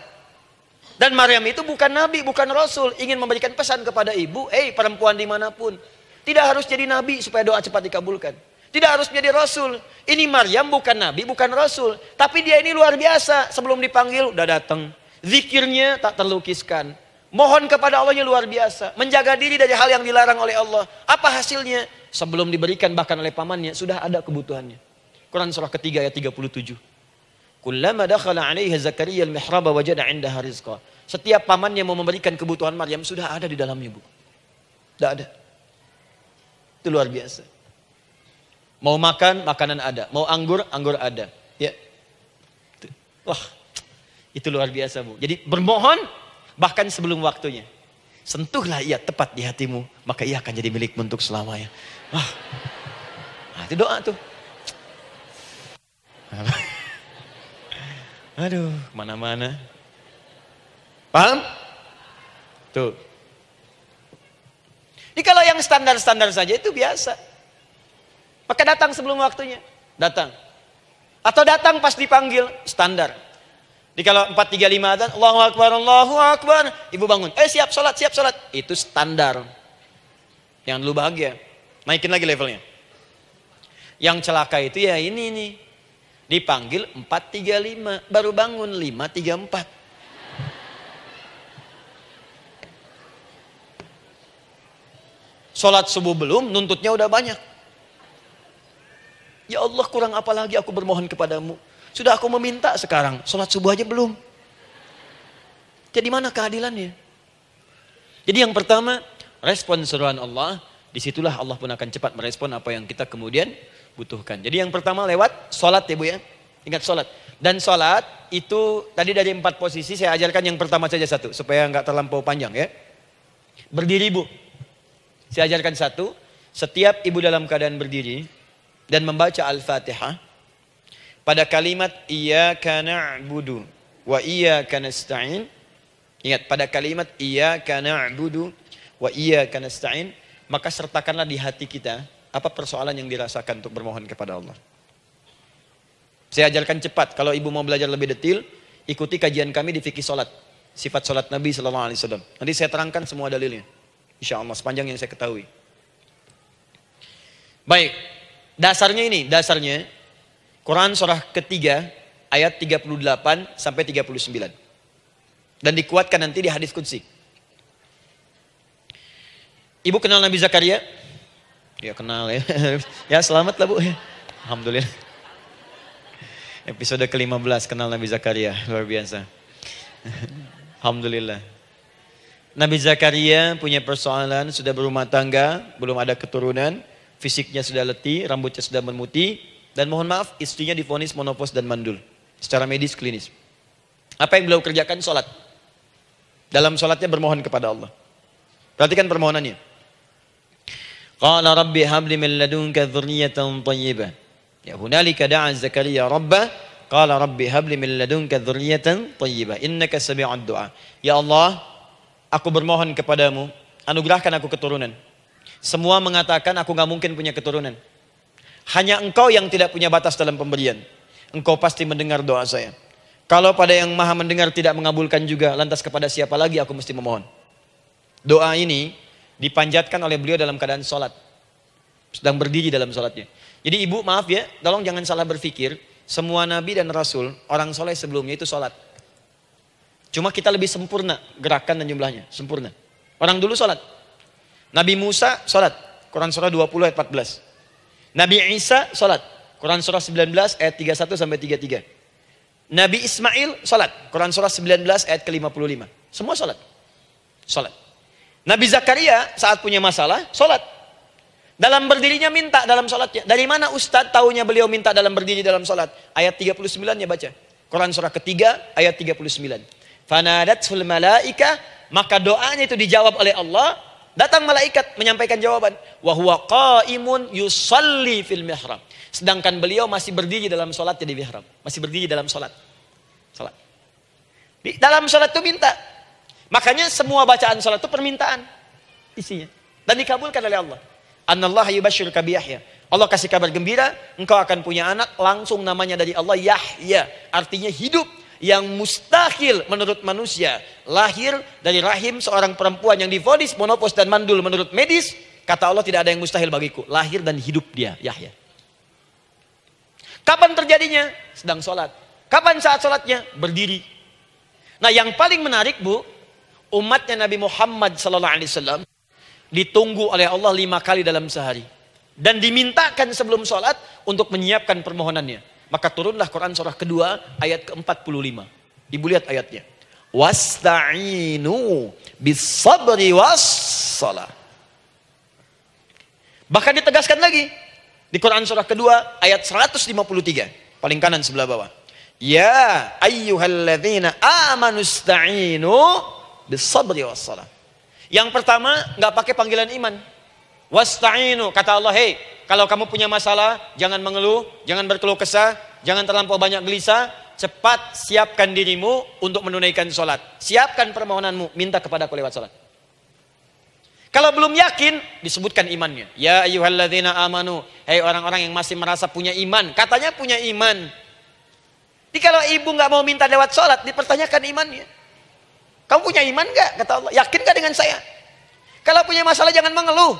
Dan Maryam itu bukan nabi, bukan rasul. Ingin memberikan pesan kepada ibu, eh hey, perempuan dimanapun. Tidak harus jadi nabi supaya doa cepat dikabulkan. Tidak harus menjadi rasul. Ini Maryam bukan nabi, bukan rasul. Tapi dia ini luar biasa. Sebelum dipanggil, udah datang. Zikirnya tak terlukiskan. Mohon kepada Allahnya luar biasa. Menjaga diri dari hal yang dilarang oleh Allah. Apa hasilnya? Sebelum diberikan bahkan oleh pamannya, sudah ada kebutuhannya. Quran surah ketiga ayat 37. Kullama dakhala alaiha Zakaria al-mihraba wajada indaha rizqa. Setiap paman yang mau memberikan kebutuhan Maryam sudah ada di dalamnya, Bu. Tidak ada. Itu luar biasa. Mau makan, makanan ada. Mau anggur, anggur ada. Ya. Wah, itu luar biasa, Bu. Jadi bermohon bahkan sebelum waktunya. Sentuhlah ia tepat di hatimu, maka ia akan jadi milikmu untuk selamanya. Wah. Nah, itu doa tuh. Aduh, mana mana Paham? Tuh. Jadi kalau yang standar-standar saja itu biasa. Maka datang sebelum waktunya. Datang. Atau datang pas dipanggil. Standar. Jadi kalau 435 adzan, Allahu Akbar, Allahu Akbar. Ibu bangun. Eh siap sholat, siap sholat. Itu standar. Yang dulu bahagia. Naikin lagi levelnya. Yang celaka itu ya ini nih. Dipanggil 435, baru bangun 534. Sholat subuh belum, nuntutnya udah banyak. Ya Allah kurang apa lagi aku bermohon kepadamu. Sudah aku meminta sekarang, sholat subuh aja belum. Jadi mana keadilannya? Jadi yang pertama, respon seruan Allah, disitulah Allah pun akan cepat merespon apa yang kita kemudian butuhkan. Jadi yang pertama lewat sholat ya Bu ya. Ingat sholat. Dan sholat itu tadi dari empat posisi saya ajarkan yang pertama saja satu. Supaya nggak terlampau panjang ya. Berdiri Bu. Saya ajarkan satu. Setiap ibu dalam keadaan berdiri dan membaca Al-Fatihah pada kalimat iyyaka na'budu wa kana nasta'in ingat pada kalimat iyyaka na'budu wa kana nasta'in maka sertakanlah di hati kita apa persoalan yang dirasakan untuk bermohon kepada Allah? Saya ajarkan cepat. Kalau ibu mau belajar lebih detail, ikuti kajian kami di fikih solat. Sifat solat Nabi Sallallahu Alaihi Wasallam. Nanti saya terangkan semua dalilnya. Insya Allah sepanjang yang saya ketahui. Baik, dasarnya ini, dasarnya Quran surah ketiga ayat 38 sampai 39. Dan dikuatkan nanti di hadis kunci. Ibu kenal Nabi Zakaria? Ya kenal ya. ya selamat lah Bu. Alhamdulillah. Episode ke-15 kenal Nabi Zakaria. Luar biasa. Alhamdulillah. Nabi Zakaria punya persoalan, sudah berumah tangga, belum ada keturunan, fisiknya sudah letih, rambutnya sudah memutih, dan mohon maaf istrinya difonis monopos dan mandul. Secara medis klinis. Apa yang beliau kerjakan? Sholat. Dalam sholatnya bermohon kepada Allah. Perhatikan permohonannya. Qala rabbi habli min ladunka dzurriyyatan thayyibah. Ya hunalika da'a ربه rabbah qala rabbi habli min ladunka dzurriyyatan thayyibah innaka sami'ud du'a. Ya Allah, aku bermohon kepadamu, anugerahkan aku keturunan. Semua mengatakan aku nggak mungkin punya keturunan. Hanya engkau yang tidak punya batas dalam pemberian. Engkau pasti mendengar doa saya. Kalau pada yang maha mendengar tidak mengabulkan juga, lantas kepada siapa lagi aku mesti memohon. Doa ini dipanjatkan oleh beliau dalam keadaan sholat. Sedang berdiri dalam sholatnya. Jadi ibu maaf ya, tolong jangan salah berpikir. Semua nabi dan rasul, orang soleh sebelumnya itu sholat. Cuma kita lebih sempurna gerakan dan jumlahnya, sempurna. Orang dulu sholat. Nabi Musa sholat, Quran surah 20 ayat 14. Nabi Isa sholat, Quran surah 19 ayat 31 sampai 33. Nabi Ismail sholat, Quran surah 19 ayat ke-55. Semua sholat. Sholat. Nabi Zakaria saat punya masalah, sholat. Dalam berdirinya minta dalam sholatnya. Dari mana Ustadz tahunya beliau minta dalam berdiri dalam sholat? Ayat 39 ya baca. Quran surah ketiga ayat 39. Fanadatul malaika maka doanya itu dijawab oleh Allah. Datang malaikat menyampaikan jawaban. Wahuwa qaimun yusalli fil mihram Sedangkan beliau masih berdiri dalam sholat jadi mihram Masih berdiri dalam sholat. Sholat. Di, dalam sholat itu minta. Makanya semua bacaan salat itu permintaan isinya dan dikabulkan oleh Allah. Anallah yubashir kabiyahya. Allah kasih kabar gembira, engkau akan punya anak, langsung namanya dari Allah Yahya. Artinya hidup yang mustahil menurut manusia. Lahir dari rahim seorang perempuan yang difonis monopos dan mandul menurut medis. Kata Allah tidak ada yang mustahil bagiku. Lahir dan hidup dia, Yahya. Kapan terjadinya? Sedang sholat. Kapan saat sholatnya? Berdiri. Nah yang paling menarik bu, umatnya Nabi Muhammad sallallahu alaihi wasallam ditunggu oleh Allah lima kali dalam sehari dan dimintakan sebelum sholat untuk menyiapkan permohonannya. Maka turunlah Quran surah kedua ayat ke-45. Ibu lihat ayatnya. Wasta'inu bisabri wassalah. Bahkan ditegaskan lagi di Quran surah kedua ayat 153 paling kanan sebelah bawah. Ya ayyuhalladzina amanusta'inu bisabri wassalah. Yang pertama, nggak pakai panggilan iman. Wasta'inu, kata Allah, hei, kalau kamu punya masalah, jangan mengeluh, jangan berkeluh kesah, jangan terlampau banyak gelisah, cepat siapkan dirimu untuk menunaikan sholat. Siapkan permohonanmu, minta kepada aku lewat sholat. Kalau belum yakin, disebutkan imannya. Ya ayuhalladzina amanu. Hei orang-orang yang masih merasa punya iman. Katanya punya iman. Jadi kalau ibu nggak mau minta lewat sholat, dipertanyakan imannya. Kamu punya iman gak? Kata Allah, yakin gak dengan saya? Kalau punya masalah jangan mengeluh.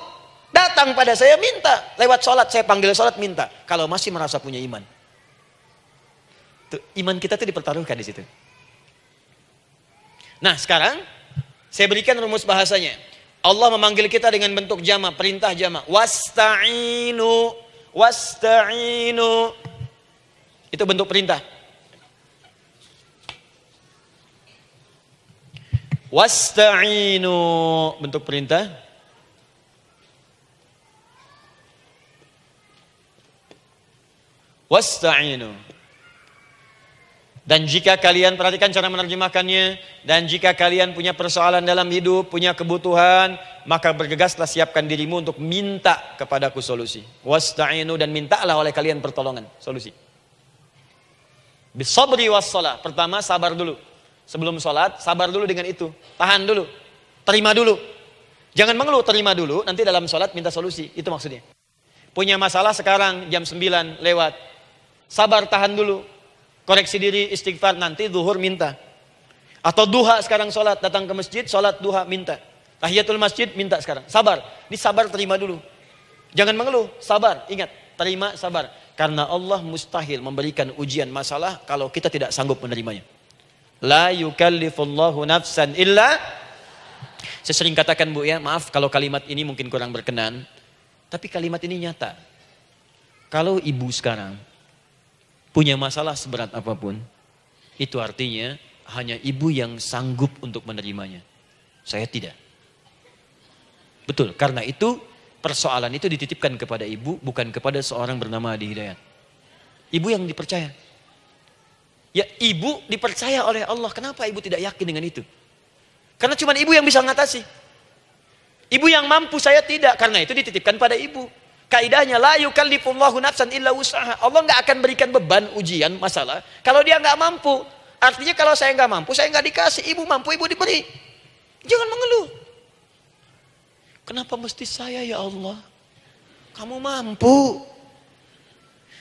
Datang pada saya minta. Lewat sholat, saya panggil sholat minta. Kalau masih merasa punya iman. Tuh, iman kita tuh dipertaruhkan di situ. Nah sekarang, saya berikan rumus bahasanya. Allah memanggil kita dengan bentuk jama, perintah jama. Wasta'inu, wasta'inu. Itu bentuk perintah. Wasta'inu. Bentuk perintah. Wasta'inu. Dan jika kalian perhatikan cara menerjemahkannya, dan jika kalian punya persoalan dalam hidup, punya kebutuhan, maka bergegaslah siapkan dirimu untuk minta kepadaku solusi. Wasta'inu dan mintalah oleh kalian pertolongan, solusi. Bisabri wassalah. Pertama sabar dulu. Sebelum sholat, sabar dulu dengan itu. Tahan dulu. Terima dulu. Jangan mengeluh, terima dulu. Nanti dalam sholat minta solusi. Itu maksudnya. Punya masalah sekarang jam 9 lewat. Sabar, tahan dulu. Koreksi diri, istighfar. Nanti zuhur minta. Atau duha sekarang sholat. Datang ke masjid, sholat duha minta. Tahiyatul masjid minta sekarang. Sabar. Ini sabar, terima dulu. Jangan mengeluh, sabar. Ingat, terima, sabar. Karena Allah mustahil memberikan ujian masalah kalau kita tidak sanggup menerimanya. La yukallifullahu nafsan illa Saya sering katakan Bu ya, maaf kalau kalimat ini mungkin kurang berkenan. Tapi kalimat ini nyata. Kalau ibu sekarang punya masalah seberat apapun, itu artinya hanya ibu yang sanggup untuk menerimanya. Saya tidak. Betul, karena itu persoalan itu dititipkan kepada ibu, bukan kepada seorang bernama Adi Hidayat. Ibu yang dipercaya. Ya ibu dipercaya oleh Allah. Kenapa ibu tidak yakin dengan itu? Karena cuma ibu yang bisa mengatasi. Ibu yang mampu saya tidak. Karena itu dititipkan pada ibu. Kaidahnya la yukallifullahu nafsan illa usaha. Allah nggak akan berikan beban ujian masalah kalau dia nggak mampu. Artinya kalau saya nggak mampu, saya nggak dikasih. Ibu mampu, ibu diberi. Jangan mengeluh. Kenapa mesti saya ya Allah? Kamu mampu.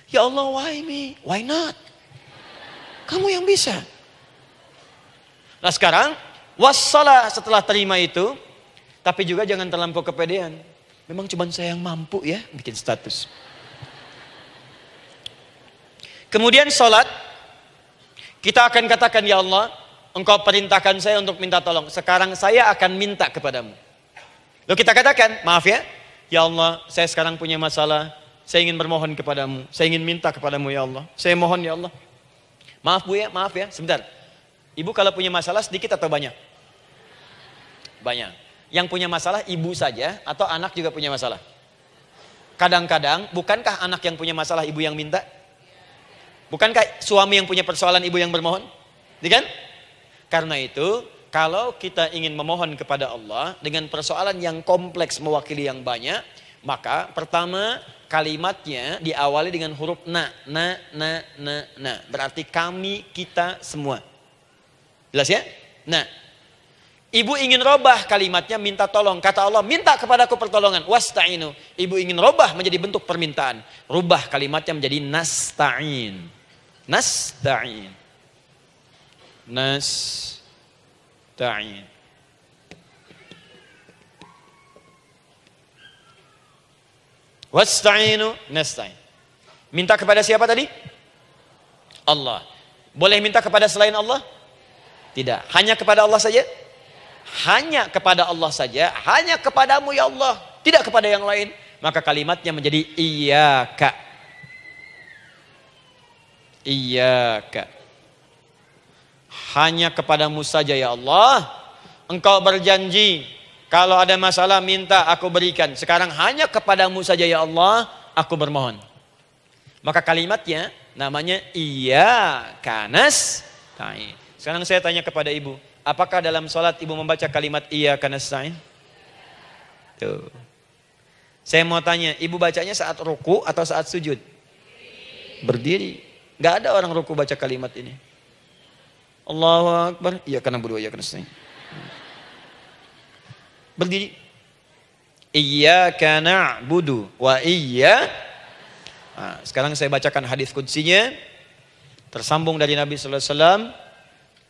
Ya Allah, why me? Why not? Kamu yang bisa. Nah sekarang, wassalah setelah terima itu, tapi juga jangan terlampau kepedean. Memang cuma saya yang mampu ya bikin status. Kemudian sholat, kita akan katakan ya Allah, engkau perintahkan saya untuk minta tolong. Sekarang saya akan minta kepadamu. Lalu kita katakan, maaf ya, ya Allah, saya sekarang punya masalah, saya ingin bermohon kepadamu, saya ingin minta kepadamu ya Allah, saya mohon ya Allah, Maaf Bu ya, maaf ya, sebentar. Ibu kalau punya masalah sedikit atau banyak? Banyak. Yang punya masalah ibu saja atau anak juga punya masalah? Kadang-kadang, bukankah anak yang punya masalah ibu yang minta? Bukankah suami yang punya persoalan ibu yang bermohon? Dikan? Iya Karena itu, kalau kita ingin memohon kepada Allah dengan persoalan yang kompleks mewakili yang banyak, maka pertama kalimatnya diawali dengan huruf na, na, na, na, na. Berarti kami, kita, semua. Jelas ya? Nah, ibu ingin robah kalimatnya minta tolong. Kata Allah, minta kepadaku pertolongan. Wasta'inu. Ibu ingin robah menjadi bentuk permintaan. Rubah kalimatnya menjadi nasta'in. Nasta'in. Nasta'in. Wasta'inu nasta'in. Minta kepada siapa tadi? Allah. Boleh minta kepada selain Allah? Tidak. Hanya kepada Allah saja? Hanya kepada Allah saja. Hanya kepadamu ya Allah. Tidak kepada yang lain. Maka kalimatnya menjadi iyaka. Iyaka. Hanya kepadamu saja ya Allah. Engkau berjanji kalau ada masalah minta aku berikan. Sekarang hanya kepadamu saja ya Allah aku bermohon. Maka kalimatnya namanya iya kanas tain. Sekarang saya tanya kepada ibu, apakah dalam sholat ibu membaca kalimat iya kanas tain? Tuh. Saya mau tanya, ibu bacanya saat ruku atau saat sujud? Berdiri. Gak ada orang ruku baca kalimat ini. Allahu Akbar. Iya karena berdua, iya karena Berdiri. Iyyaka na'budu wa iya. Nah, sekarang saya bacakan hadis kuncinya. Tersambung dari Nabi sallallahu alaihi wasallam.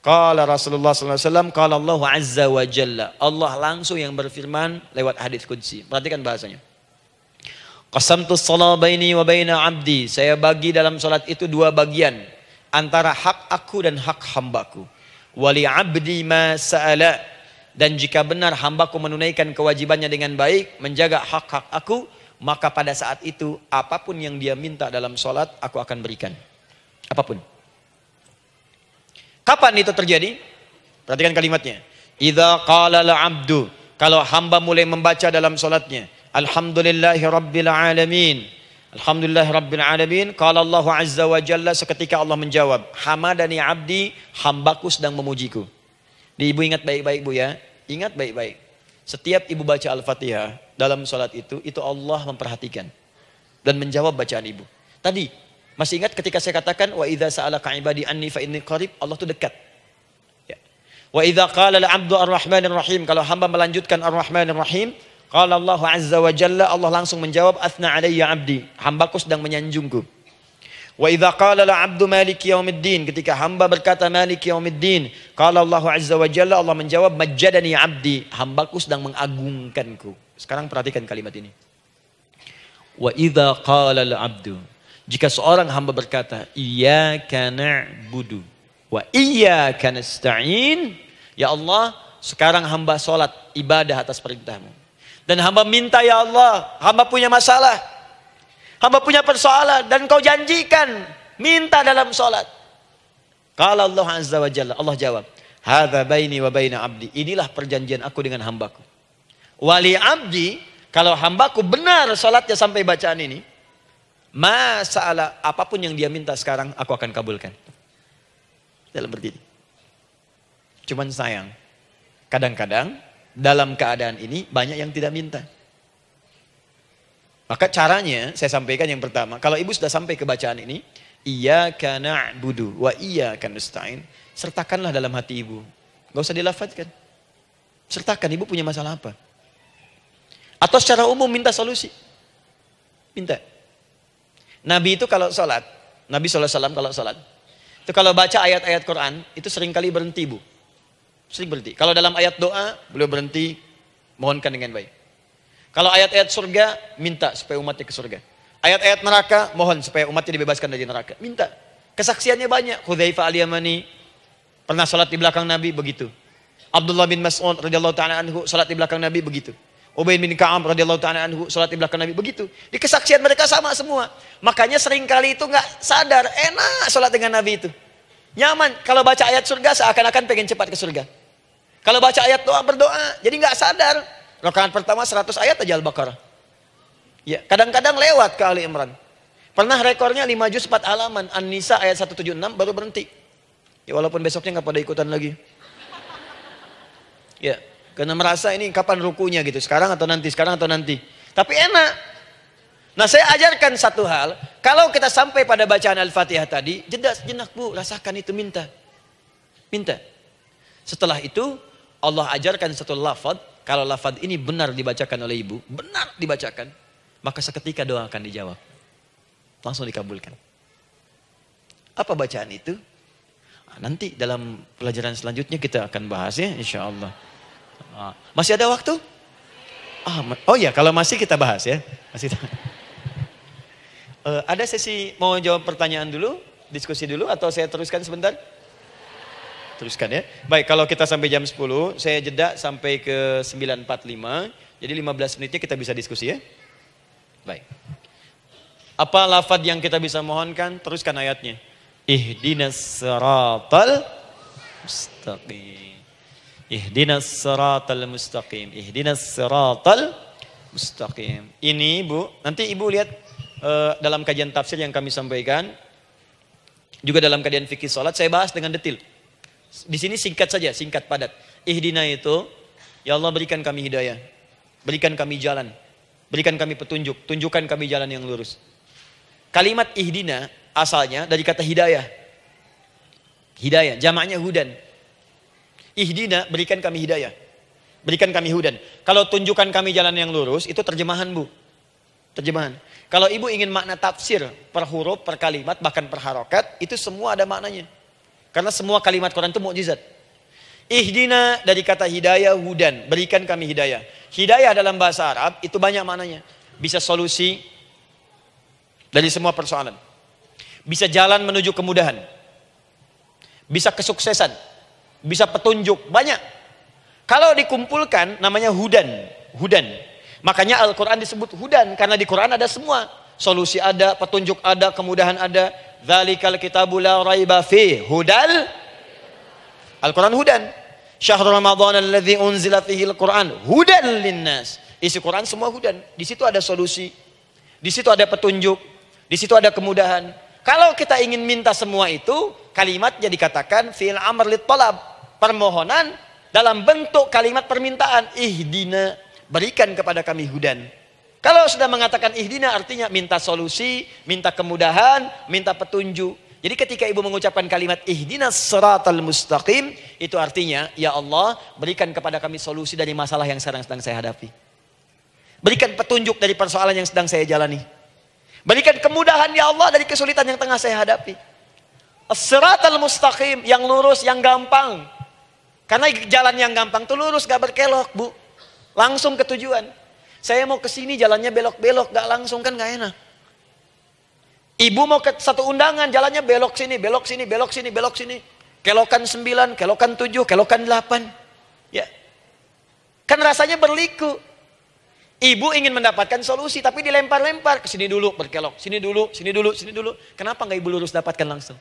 Qala Rasulullah sallallahu alaihi wasallam, qala Allah azza wa jalla. Allah langsung yang berfirman lewat hadis kunci. Perhatikan bahasanya. Qasamtu shalah baini wa baina 'abdi. Saya bagi dalam salat itu dua bagian antara hak aku dan hak hambaku. Wali 'abdi ma sa'ala dan jika benar hambaku menunaikan kewajibannya dengan baik, menjaga hak-hak aku, maka pada saat itu apapun yang dia minta dalam sholat, aku akan berikan. Apapun. Kapan itu terjadi? Perhatikan kalimatnya. Idza qala abdu kalau hamba mulai membaca dalam sholatnya. Alhamdulillahi rabbil alamin. Alhamdulillah Rabbil Alamin. Kalau Allah Azza wa Jalla seketika Allah menjawab. Hamadani abdi, hambaku sedang memujiku. Di ibu ingat baik-baik bu ya. Ingat baik-baik. Setiap ibu baca Al-Fatihah dalam sholat itu, itu Allah memperhatikan. Dan menjawab bacaan ibu. Tadi, masih ingat ketika saya katakan, Wa idza sa'alaka ibadi anni fa inni qarib, Allah tuh dekat. Ya. Wa idza qala abdu ar-Rahman rahim Kalau hamba melanjutkan ar-Rahman rahim Qala Allah Azza wa Jalla, Allah langsung menjawab, Athna alaiya abdi. Hambaku sedang menyanjungku. Wa idza qala la abdu malik yaumiddin ketika hamba berkata malik yaumiddin qala Allahu azza wa jalla Allah menjawab majjadani abdi hambaku sedang mengagungkanku. Sekarang perhatikan kalimat ini. Wa idza qala la abdu jika seorang hamba berkata iyyaka na'budu wa iyyaka nasta'in ya Allah sekarang hamba salat ibadah atas perintahmu dan hamba minta ya Allah hamba punya masalah Hamba punya persoalan dan kau janjikan minta dalam sholat. Kalau Allah Azza wa Jalla, Allah jawab, Hada baini wa baina abdi. Inilah perjanjian aku dengan hambaku. Wali abdi, kalau hambaku benar sholatnya sampai bacaan ini, masalah apapun yang dia minta sekarang, aku akan kabulkan. Dalam berdiri. Cuman sayang, kadang-kadang dalam keadaan ini banyak yang tidak minta. Maka caranya saya sampaikan yang pertama, kalau ibu sudah sampai ke bacaan ini, iya karena budu wa iya nustain, sertakanlah dalam hati ibu. Gak usah dilafatkan. Sertakan ibu punya masalah apa. Atau secara umum minta solusi. Minta. Nabi itu kalau sholat, Nabi SAW kalau sholat, itu kalau baca ayat-ayat Quran, itu sering kali berhenti ibu, Sering berhenti. Kalau dalam ayat doa, beliau berhenti, mohonkan dengan baik. Kalau ayat-ayat surga, minta supaya umatnya ke surga. Ayat-ayat neraka, mohon supaya umatnya dibebaskan dari neraka. Minta. Kesaksiannya banyak. Khudhaifa al-Yamani pernah sholat di belakang Nabi begitu. Abdullah bin Mas'ud radhiyallahu taala anhu sholat di belakang Nabi begitu. Ubay bin Kaam radhiyallahu taala anhu sholat di belakang Nabi begitu. Di kesaksian mereka sama semua. Makanya seringkali itu nggak sadar enak sholat dengan Nabi itu. Nyaman kalau baca ayat surga seakan-akan pengen cepat ke surga. Kalau baca ayat doa berdoa jadi nggak sadar Rokaan pertama 100 ayat aja Al-Baqarah. Ya, kadang-kadang lewat ke Ali Imran. Pernah rekornya 5 juz 4 halaman, An-Nisa ayat 176 baru berhenti. Ya walaupun besoknya nggak pada ikutan lagi. Ya, karena merasa ini kapan rukunya gitu, sekarang atau nanti, sekarang atau nanti. Tapi enak. Nah saya ajarkan satu hal, kalau kita sampai pada bacaan Al-Fatihah tadi, jeda sejenak bu, rasakan itu minta. Minta. Setelah itu, Allah ajarkan satu lafad kalau lafad ini benar dibacakan oleh ibu, benar dibacakan, maka seketika doa akan dijawab. Langsung dikabulkan. Apa bacaan itu? Ah, nanti dalam pelajaran selanjutnya kita akan bahas ya insya Allah. Ah, masih ada waktu? Ah, oh ya kalau masih kita bahas ya. Masih uh, ada sesi mau jawab pertanyaan dulu, diskusi dulu atau saya teruskan sebentar? teruskan ya. Baik, kalau kita sampai jam 10, saya jeda sampai ke 9.45. Jadi 15 menitnya kita bisa diskusi ya. Baik. Apa lafad yang kita bisa mohonkan? Teruskan ayatnya. Ihdinas siratal mustaqim. Ihdinas siratal mustaqim. Ihdinas siratal mustaqim. Ini Ibu, nanti Ibu lihat uh, dalam kajian tafsir yang kami sampaikan juga dalam kajian fikih sholat, saya bahas dengan detail. Di sini singkat saja, singkat padat. Ihdina itu, ya Allah berikan kami hidayah. Berikan kami jalan. Berikan kami petunjuk. Tunjukkan kami jalan yang lurus. Kalimat ihdina asalnya dari kata hidayah. Hidayah, jamaknya hudan. Ihdina, berikan kami hidayah. Berikan kami hudan. Kalau tunjukkan kami jalan yang lurus, itu terjemahan bu. Terjemahan. Kalau ibu ingin makna tafsir per huruf, per kalimat, bahkan per harokat, itu semua ada maknanya. Karena semua kalimat Quran itu mukjizat. Ihdina dari kata hidayah hudan, berikan kami hidayah. Hidayah dalam bahasa Arab itu banyak maknanya. Bisa solusi dari semua persoalan. Bisa jalan menuju kemudahan. Bisa kesuksesan. Bisa petunjuk, banyak. Kalau dikumpulkan namanya hudan, hudan. Makanya Al-Qur'an disebut hudan karena di Quran ada semua. Solusi ada, petunjuk ada, kemudahan ada, Dzalikal kitabu la raiba fi hudal Al-Qur'an hudan. Syahrul Ramadan alladzi unzila fihi al-Qur'an hudan linnas. Isi Quran semua hudan. Di situ ada solusi. Di situ ada petunjuk. Di situ ada kemudahan. Kalau kita ingin minta semua itu, kalimatnya dikatakan fil amr lit talab. Permohonan dalam bentuk kalimat permintaan. Ihdina, berikan kepada kami hudan. Kalau sudah mengatakan ihdina artinya minta solusi, minta kemudahan, minta petunjuk. Jadi ketika ibu mengucapkan kalimat ihdina serata mustaqim, itu artinya ya Allah berikan kepada kami solusi dari masalah yang sekarang sedang saya hadapi. Berikan petunjuk dari persoalan yang sedang saya jalani. Berikan kemudahan ya Allah dari kesulitan yang tengah saya hadapi. Serata mustaqim yang lurus, yang gampang. Karena jalan yang gampang itu lurus, gak berkelok, Bu. Langsung ke tujuan. Saya mau ke sini jalannya belok-belok, gak langsung kan gak enak. Ibu mau ke satu undangan, jalannya belok sini, belok sini, belok sini, belok sini. Kelokan sembilan, kelokan tujuh, kelokan delapan. Ya. Kan rasanya berliku. Ibu ingin mendapatkan solusi, tapi dilempar-lempar. ke sini dulu, berkelok. Sini dulu, sini dulu, sini dulu. Kenapa gak ibu lurus dapatkan langsung?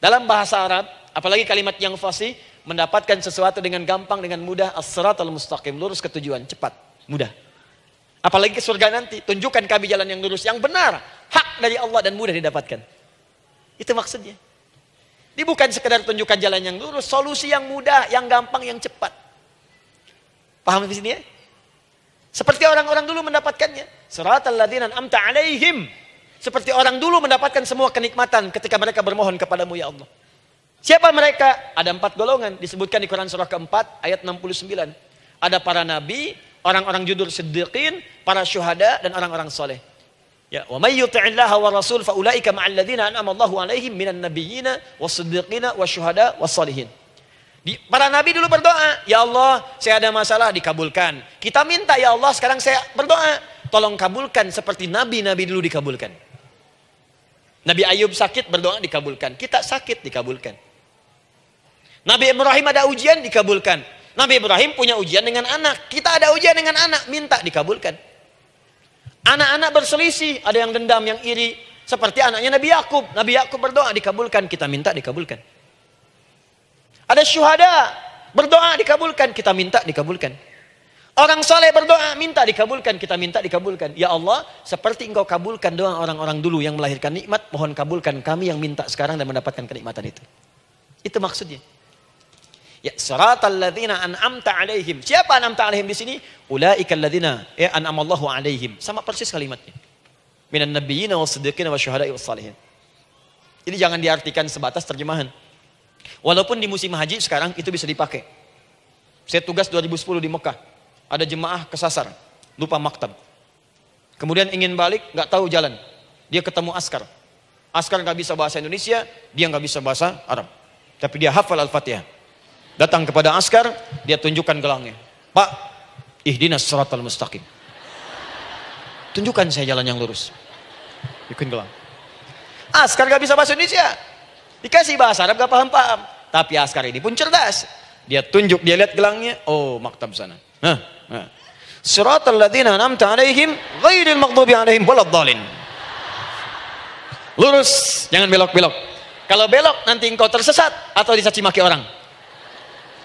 Dalam bahasa Arab, apalagi kalimat yang fasih, mendapatkan sesuatu dengan gampang, dengan mudah. As-siratul mustaqim, lurus ke tujuan, cepat, mudah. Apalagi ke surga nanti, tunjukkan kami jalan yang lurus, yang benar, hak dari Allah dan mudah didapatkan. Itu maksudnya. Ini bukan sekedar tunjukkan jalan yang lurus, solusi yang mudah, yang gampang, yang cepat. Paham di sini ya? Seperti orang-orang dulu mendapatkannya. al ladinan amta alaihim. Seperti orang dulu mendapatkan semua kenikmatan ketika mereka bermohon kepadamu ya Allah. Siapa mereka? Ada empat golongan disebutkan di Quran surah keempat ayat 69. Ada para nabi, orang-orang judul siddiqin, para syuhada dan orang-orang soleh. Ya, wa may yuti'illaha wa rasul fa ulaika ma'al ladzina an'ama Allahu 'alaihim minan nabiyyina was-siddiqina wasyuhada was-solihin. Di, para nabi dulu berdoa, ya Allah, saya ada masalah dikabulkan. Kita minta ya Allah, sekarang saya berdoa, tolong kabulkan seperti nabi-nabi dulu dikabulkan. Nabi Ayub sakit berdoa dikabulkan, kita sakit dikabulkan. Nabi Ibrahim ada ujian dikabulkan. Nabi Ibrahim punya ujian dengan anak. Kita ada ujian dengan anak, minta dikabulkan. Anak-anak berselisih, ada yang dendam, yang iri. Seperti anaknya Nabi Yakub. Nabi Yakub berdoa dikabulkan, kita minta dikabulkan. Ada syuhada, berdoa dikabulkan, kita minta dikabulkan. Orang Saleh berdoa, minta dikabulkan, kita minta dikabulkan. Ya Allah, seperti engkau kabulkan doa orang-orang dulu yang melahirkan nikmat, mohon kabulkan kami yang minta sekarang dan mendapatkan kenikmatan itu. Itu maksudnya. Ya, siratal ladzina an'amta alaihim. Siapa an'amta alaihim di sini? Ulaikal ladzina ya an'amallahu alaihim. Sama persis kalimatnya. Minan nabiyina wasiddiqina wasyuhada'i wassalihin. Ini jangan diartikan sebatas terjemahan. Walaupun di musim haji sekarang itu bisa dipakai. Saya tugas 2010 di Mekah. Ada jemaah kesasar, lupa maktab. Kemudian ingin balik, nggak tahu jalan. Dia ketemu askar. Askar nggak bisa bahasa Indonesia, dia nggak bisa bahasa Arab. Tapi dia hafal Al-Fatihah. Datang kepada askar, dia tunjukkan gelangnya. Pak, ihdinas al mustaqim. Tunjukkan saya jalan yang lurus. Ikut gelang. Askar gak bisa bahasa Indonesia. Dikasih bahasa Arab gak paham-paham. Tapi askar ini pun cerdas. Dia tunjuk, dia lihat gelangnya. Oh, maktab sana. Surat al ladina namta alaihim ghairil maghdubi alaihim waladhalin. Lurus, jangan belok-belok. Kalau belok nanti engkau tersesat atau dicaci maki orang.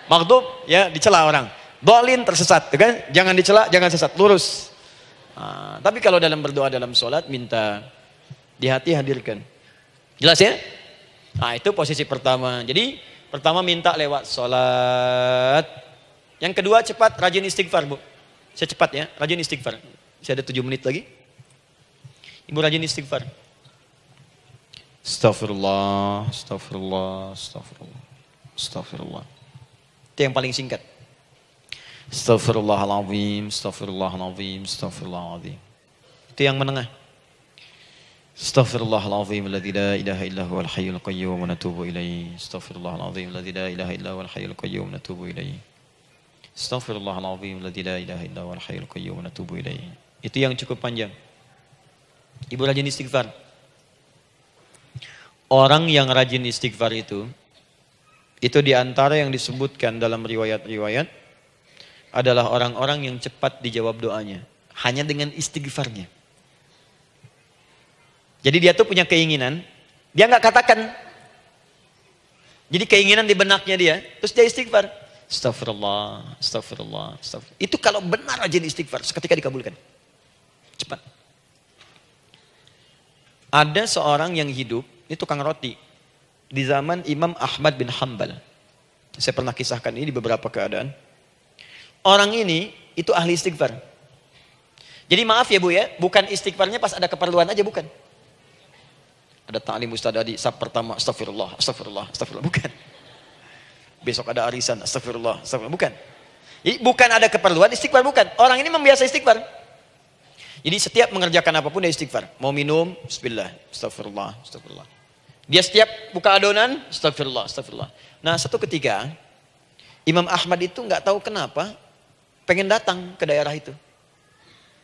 Maghdub ya dicela orang. Dolin tersesat, ya kan? Jangan dicela, jangan sesat, lurus. Nah, tapi kalau dalam berdoa dalam sholat minta di hati hadirkan. Jelas ya? Nah itu posisi pertama. Jadi pertama minta lewat sholat. Yang kedua cepat rajin istighfar bu. Saya cepat ya, rajin istighfar. Saya ada tujuh menit lagi. Ibu rajin istighfar. Astaghfirullah, astaghfirullah, astaghfirullah, astaghfirullah. Itu yang paling singkat. Astaghfirullahaladzim, astaghfirullahaladzim, astaghfirullahaladzim. Itu yang menengah. Astaghfirullahaladzim, alladhi la ilaha illa huwa al-hayyul qayyum, wa natubu ilaih. Astaghfirullahaladzim, alladhi la ilaha illa huwa al-hayyul qayyum, wa natubu ilaih. Astaghfirullahaladzim, alladhi la ilaha illa huwa al-hayyul qayyum, wa natubu ilaih. Itu yang cukup panjang. Ibu rajin istighfar. Orang yang rajin istighfar itu, itu diantara yang disebutkan dalam riwayat-riwayat adalah orang-orang yang cepat dijawab doanya. Hanya dengan istighfarnya. Jadi dia tuh punya keinginan, dia nggak katakan. Jadi keinginan di benaknya dia, terus dia istighfar. Astagfirullah, astagfirullah, astagfirullah. Itu kalau benar aja di istighfar, seketika dikabulkan. Cepat. Ada seorang yang hidup, ini tukang roti di zaman Imam Ahmad bin Hambal. Saya pernah kisahkan ini di beberapa keadaan. Orang ini itu ahli istighfar. Jadi maaf ya Bu ya, bukan istighfarnya pas ada keperluan aja bukan. Ada ta'lim Ustaz Adi, sab pertama astagfirullah, astagfirullah, astagfirullah, bukan. Besok ada arisan, astagfirullah, astagfirullah, bukan. Jadi bukan ada keperluan, istighfar bukan. Orang ini membiasa istighfar. Jadi setiap mengerjakan apapun dia istighfar. Mau minum, bismillah, astagfirullah, astagfirullah. Dia setiap buka adonan, astagfirullah, astagfirullah. Nah satu ketiga, Imam Ahmad itu nggak tahu kenapa pengen datang ke daerah itu.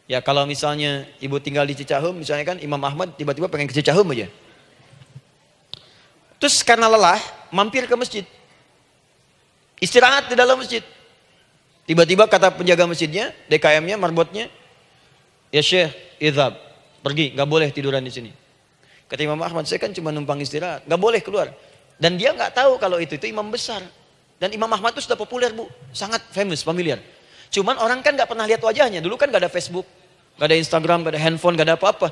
Ya kalau misalnya ibu tinggal di Cicahum misalnya kan Imam Ahmad tiba-tiba pengen ke Cicahum aja. Terus karena lelah, mampir ke masjid. Istirahat di dalam masjid. Tiba-tiba kata penjaga masjidnya, DKM-nya, marbotnya, ya Syekh, idhab, pergi, nggak boleh tiduran di sini. Kata Imam Ahmad, saya kan cuma numpang istirahat, nggak boleh keluar. Dan dia nggak tahu kalau itu itu imam besar. Dan Imam Ahmad itu sudah populer bu, sangat famous, familiar. Cuman orang kan nggak pernah lihat wajahnya. Dulu kan nggak ada Facebook, nggak ada Instagram, nggak ada handphone, nggak ada apa-apa.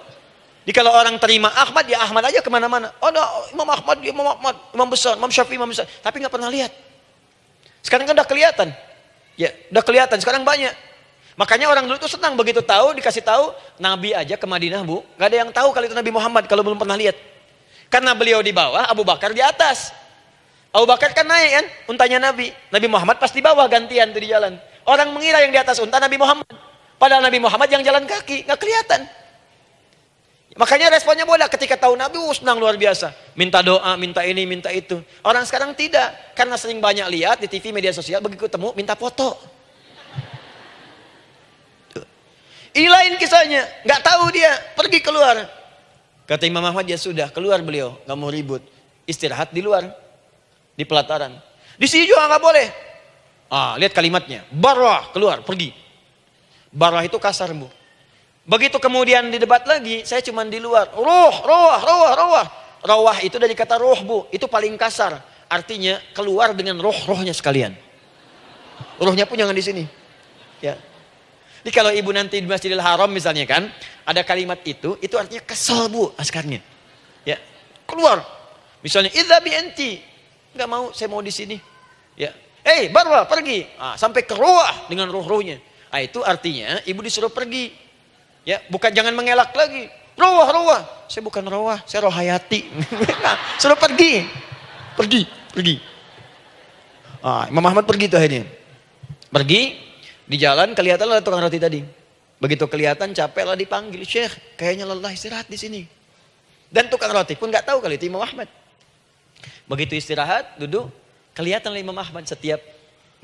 Jadi kalau orang terima Ahmad, ya Ahmad aja kemana-mana. Oh no, Imam Ahmad, Imam Ahmad, Imam besar, Imam Syafi'i, Imam besar. Tapi nggak pernah lihat. Sekarang kan udah kelihatan. Ya, udah kelihatan. Sekarang banyak. Makanya orang dulu itu senang begitu tahu, dikasih tahu, Nabi aja ke Madinah bu, gak ada yang tahu kalau itu Nabi Muhammad kalau belum pernah lihat. Karena beliau di bawah, Abu Bakar di atas. Abu Bakar kan naik kan, untanya Nabi. Nabi Muhammad pasti di bawah gantian tuh di jalan. Orang mengira yang di atas unta Nabi Muhammad. Padahal Nabi Muhammad yang jalan kaki, gak kelihatan. Makanya responnya bola ketika tahu Nabi oh, senang luar biasa. Minta doa, minta ini, minta itu. Orang sekarang tidak. Karena sering banyak lihat di TV, media sosial, begitu ketemu minta foto. Ini lain kisahnya, nggak tahu dia, pergi keluar. Kata Imam Ahmad, ya sudah, keluar beliau, nggak mau ribut. Istirahat di luar, di pelataran. Di sini juga nggak boleh. Ah, lihat kalimatnya, barah, keluar, pergi. Barah itu kasar, Bu. Begitu kemudian didebat lagi, saya cuma di luar. Roh, roh, roh, roh. roh itu dari kata roh, Bu. Itu paling kasar. Artinya keluar dengan roh-rohnya sekalian. Rohnya pun jangan di sini. Ya, jadi kalau ibu nanti di Masjidil Haram misalnya kan, ada kalimat itu, itu artinya kesel bu askarnya. Ya, keluar. Misalnya, idza binti enti. Enggak mau, saya mau di sini. Ya. Hei, eh, Barwa, pergi. Ah, sampai keruah dengan ruh-ruhnya. Ah, itu artinya ibu disuruh pergi. Ya, bukan jangan mengelak lagi. Ruah, ruah. Saya bukan ruah, saya roh hayati. rohayati. Suruh pergi. Pergi, pergi. Ah, Imam Ahmad pergi tuh ini, Pergi, di jalan kelihatan tukang roti tadi. Begitu kelihatan capek lah dipanggil, Syekh kayaknya lelah istirahat di sini. Dan tukang roti pun gak tahu kali itu Imam Ahmad. Begitu istirahat, duduk, kelihatan Imam Ahmad setiap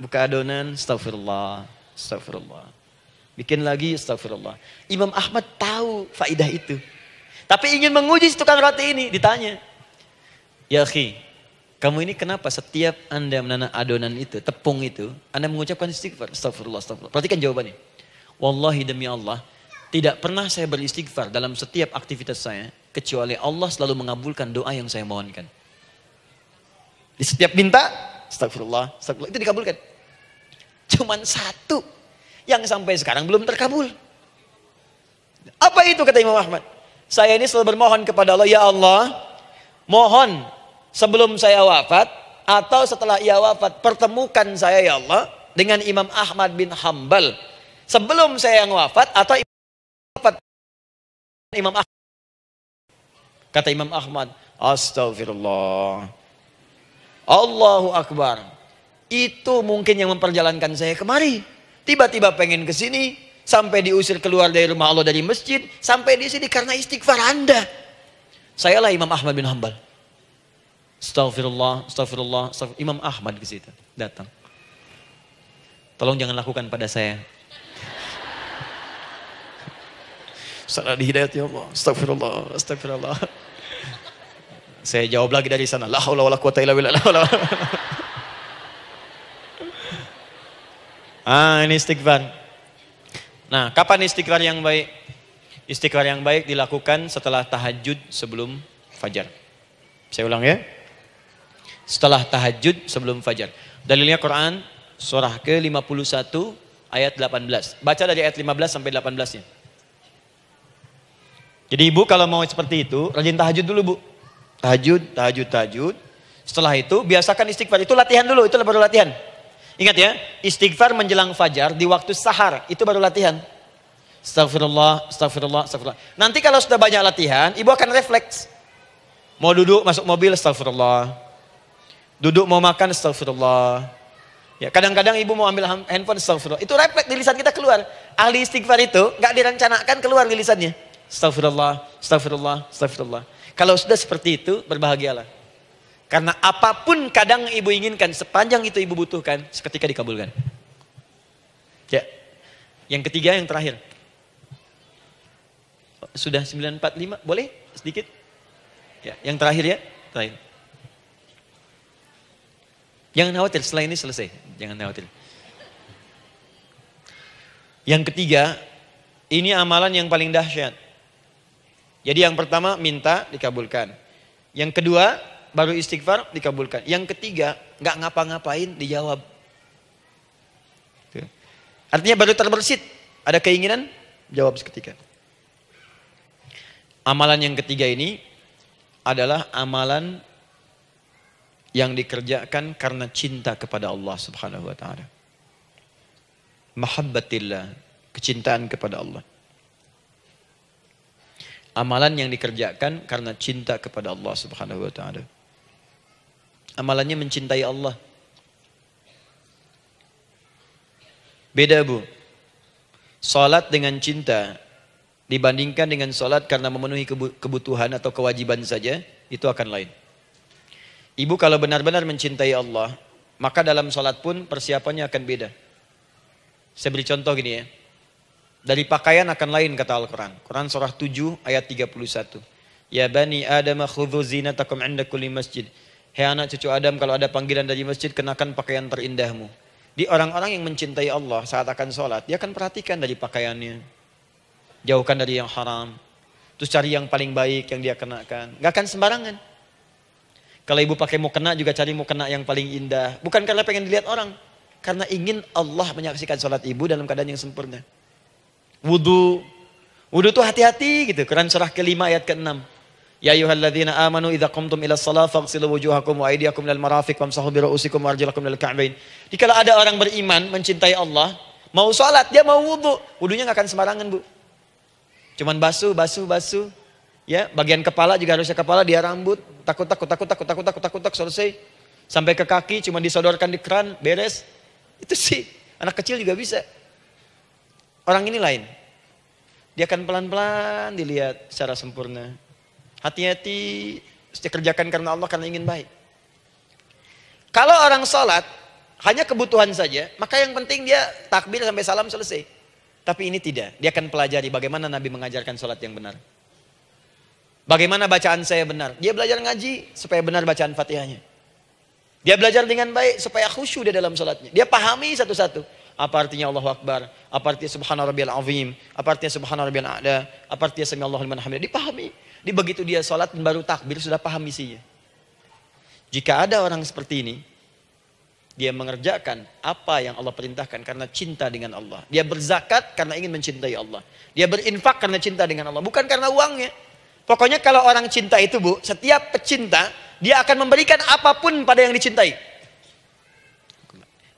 buka adonan, astagfirullah, astagfirullah. Bikin lagi, astagfirullah. Imam Ahmad tahu faidah itu. Tapi ingin menguji tukang roti ini, ditanya. Ya khih, kamu ini kenapa setiap Anda menanam adonan itu, tepung itu, Anda mengucapkan istighfar. Astagfirullah, astagfirullah. Perhatikan jawabannya. Wallahi demi Allah, tidak pernah saya beristighfar dalam setiap aktivitas saya, kecuali Allah selalu mengabulkan doa yang saya mohonkan. Di setiap minta, astagfirullah, astagfirullah, itu dikabulkan. Cuman satu yang sampai sekarang belum terkabul. Apa itu kata Imam Ahmad? Saya ini selalu bermohon kepada Allah, ya Allah, mohon sebelum saya wafat atau setelah ia wafat pertemukan saya ya Allah dengan Imam Ahmad bin Hambal sebelum saya yang wafat atau Imam wafat Imam Ahmad kata Imam Ahmad astagfirullah Allahu akbar itu mungkin yang memperjalankan saya kemari tiba-tiba pengen ke sini sampai diusir keluar dari rumah Allah dari masjid sampai di sini karena istighfar Anda sayalah Imam Ahmad bin Hambal Astaghfirullah, astaghfirullah, Imam Ahmad ke situ datang. Tolong jangan lakukan pada saya. Salah dihidayat ya Allah. Astagfirullah, astagfirullah. Saya jawab lagi dari sana. La haula wala quwata illa billah. Ah, ini istighfar. Nah, kapan istighfar yang baik? Istighfar yang baik dilakukan setelah tahajud sebelum fajar. Saya ulang ya setelah tahajud sebelum fajar. Dalilnya Quran surah ke-51 ayat 18. Baca dari ayat 15 sampai 18-nya. Jadi ibu kalau mau seperti itu, rajin tahajud dulu bu. Tahajud, tahajud, tahajud. Setelah itu biasakan istighfar. Itu latihan dulu, itu baru latihan. Ingat ya, istighfar menjelang fajar di waktu sahar, itu baru latihan. Astagfirullah, astagfirullah, astagfirullah. Nanti kalau sudah banyak latihan, ibu akan refleks. Mau duduk, masuk mobil, astagfirullah. Duduk mau makan, astagfirullah. Ya, kadang-kadang ibu mau ambil handphone, astagfirullah. Itu refleks di lisan kita keluar. Ahli istighfar itu nggak direncanakan keluar di lisannya. Astagfirullah, astagfirullah, astagfirullah. Kalau sudah seperti itu, berbahagialah. Karena apapun kadang ibu inginkan, sepanjang itu ibu butuhkan, seketika dikabulkan. Ya. Yang ketiga, yang terakhir. Sudah 945, boleh sedikit? Ya, yang terakhir ya, terakhir. Jangan khawatir, setelah ini selesai. Jangan khawatir. Yang ketiga, ini amalan yang paling dahsyat. Jadi yang pertama minta dikabulkan. Yang kedua baru istighfar dikabulkan. Yang ketiga nggak ngapa-ngapain dijawab. Artinya baru terbersit. Ada keinginan jawab seketika. Amalan yang ketiga ini adalah amalan yang dikerjakan karena cinta kepada Allah Subhanahu wa taala. Mahabbatillah, kecintaan kepada Allah. Amalan yang dikerjakan karena cinta kepada Allah Subhanahu wa taala. Amalannya mencintai Allah. Beda, Bu. Salat dengan cinta dibandingkan dengan salat karena memenuhi kebutuhan atau kewajiban saja, itu akan lain. Ibu kalau benar-benar mencintai Allah, maka dalam sholat pun persiapannya akan beda. Saya beri contoh gini ya. Dari pakaian akan lain kata Al-Quran. Quran surah 7 ayat 31. Ya bani Adam khudhu zinatakum inda kulli masjid. Hei anak cucu Adam kalau ada panggilan dari masjid kenakan pakaian terindahmu. Di orang-orang yang mencintai Allah saat akan sholat, dia akan perhatikan dari pakaiannya. Jauhkan dari yang haram. Terus cari yang paling baik yang dia kenakan. Gak akan sembarangan. Kalau ibu pakai mukena juga cari mukena yang paling indah. Bukan karena pengen dilihat orang. Karena ingin Allah menyaksikan sholat ibu dalam keadaan yang sempurna. Wudhu. Wudhu tuh hati-hati gitu. Quran surah kelima ayat ke-6. Ya ayyuhalladzina amanu idza qumtum ila shalah faghsilu wujuhakum wa aydiyakum marafik marafiq wamsahu bi ru'usikum wa arjulakum ilal ka'bain. Dikala ada orang beriman mencintai Allah, mau sholat dia mau wudu, wudunya nggak akan sembarangan, Bu. Cuman basuh, basuh, basuh. Ya, bagian kepala juga harusnya kepala dia rambut, takut takut takut takut takut takut takut takut selesai. Sampai ke kaki cuma disodorkan di keran, beres. Itu sih anak kecil juga bisa. Orang ini lain. Dia akan pelan-pelan dilihat secara sempurna. Hati-hati, kerjakan karena Allah karena ingin baik. Kalau orang sholat hanya kebutuhan saja, maka yang penting dia takbir sampai salam selesai. Tapi ini tidak, dia akan pelajari bagaimana Nabi mengajarkan sholat yang benar. Bagaimana bacaan saya benar? Dia belajar ngaji supaya benar bacaan fatihahnya. Dia belajar dengan baik supaya khusyuk dia dalam sholatnya. Dia pahami satu-satu. Apa artinya Allahu Akbar? Apa artinya Subhanallah Rabbiyal Azim? Apa artinya Subhanallah Rabbiyal A'la? Apa artinya Sami Allahu liman hamidah? Dipahami. Di begitu dia sholat baru takbir sudah paham isinya. Jika ada orang seperti ini, dia mengerjakan apa yang Allah perintahkan karena cinta dengan Allah. Dia berzakat karena ingin mencintai Allah. Dia berinfak karena cinta dengan Allah, bukan karena uangnya. Pokoknya kalau orang cinta itu bu, setiap pecinta dia akan memberikan apapun pada yang dicintai.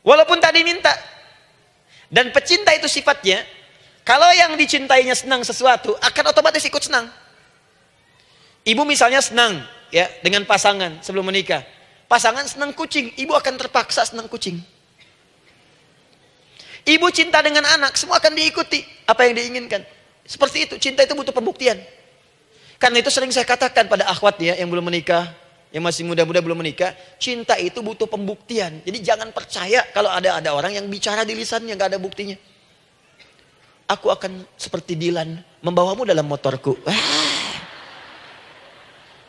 Walaupun tadi minta. Dan pecinta itu sifatnya, kalau yang dicintainya senang sesuatu, akan otomatis ikut senang. Ibu misalnya senang ya dengan pasangan sebelum menikah. Pasangan senang kucing, ibu akan terpaksa senang kucing. Ibu cinta dengan anak, semua akan diikuti apa yang diinginkan. Seperti itu, cinta itu butuh pembuktian. Karena itu sering saya katakan pada akhwatnya yang belum menikah, yang masih muda-muda belum menikah, cinta itu butuh pembuktian. Jadi jangan percaya kalau ada ada orang yang bicara di lisannya nggak ada buktinya. Aku akan seperti Dilan membawamu dalam motorku.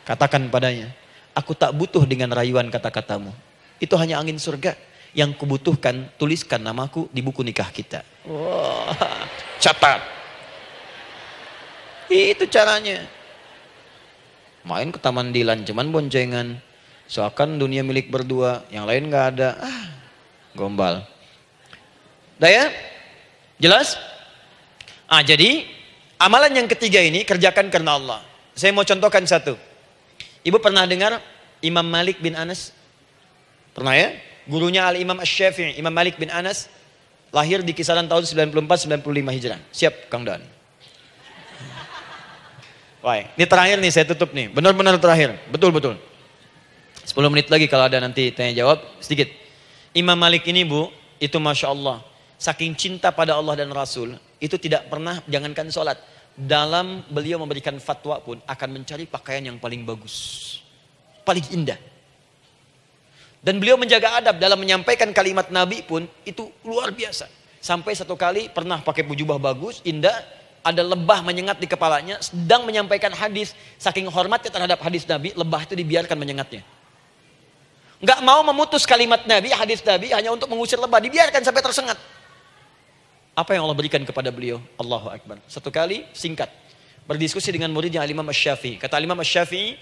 Katakan padanya, aku tak butuh dengan rayuan kata-katamu. Itu hanya angin surga yang kubutuhkan tuliskan namaku di buku nikah kita. Wow. Catat. Itu caranya. Main ke Taman Dilan, cuman boncengan. seakan dunia milik berdua, yang lain nggak ada. Ah, gombal. Daya, jelas? Ah, jadi amalan yang ketiga ini kerjakan karena Allah. Saya mau contohkan satu. Ibu pernah dengar Imam Malik bin Anas? Pernah ya? Gurunya Al-Imam ash syafii Imam Malik bin Anas lahir di kisaran tahun 94-95 Hijrah. Siap, Kang Dan. Why? Ini terakhir nih saya tutup nih. Benar-benar terakhir. Betul-betul. 10 menit lagi kalau ada nanti tanya jawab sedikit. Imam Malik ini bu, itu Masya Allah. Saking cinta pada Allah dan Rasul, itu tidak pernah, jangankan sholat. Dalam beliau memberikan fatwa pun akan mencari pakaian yang paling bagus. Paling indah. Dan beliau menjaga adab dalam menyampaikan kalimat Nabi pun itu luar biasa. Sampai satu kali pernah pakai jubah bagus, indah, ada lebah menyengat di kepalanya sedang menyampaikan hadis saking hormatnya terhadap hadis Nabi lebah itu dibiarkan menyengatnya nggak mau memutus kalimat Nabi hadis Nabi hanya untuk mengusir lebah dibiarkan sampai tersengat apa yang Allah berikan kepada beliau Allahu Akbar satu kali singkat berdiskusi dengan muridnya Imam syafii kata Imam syafii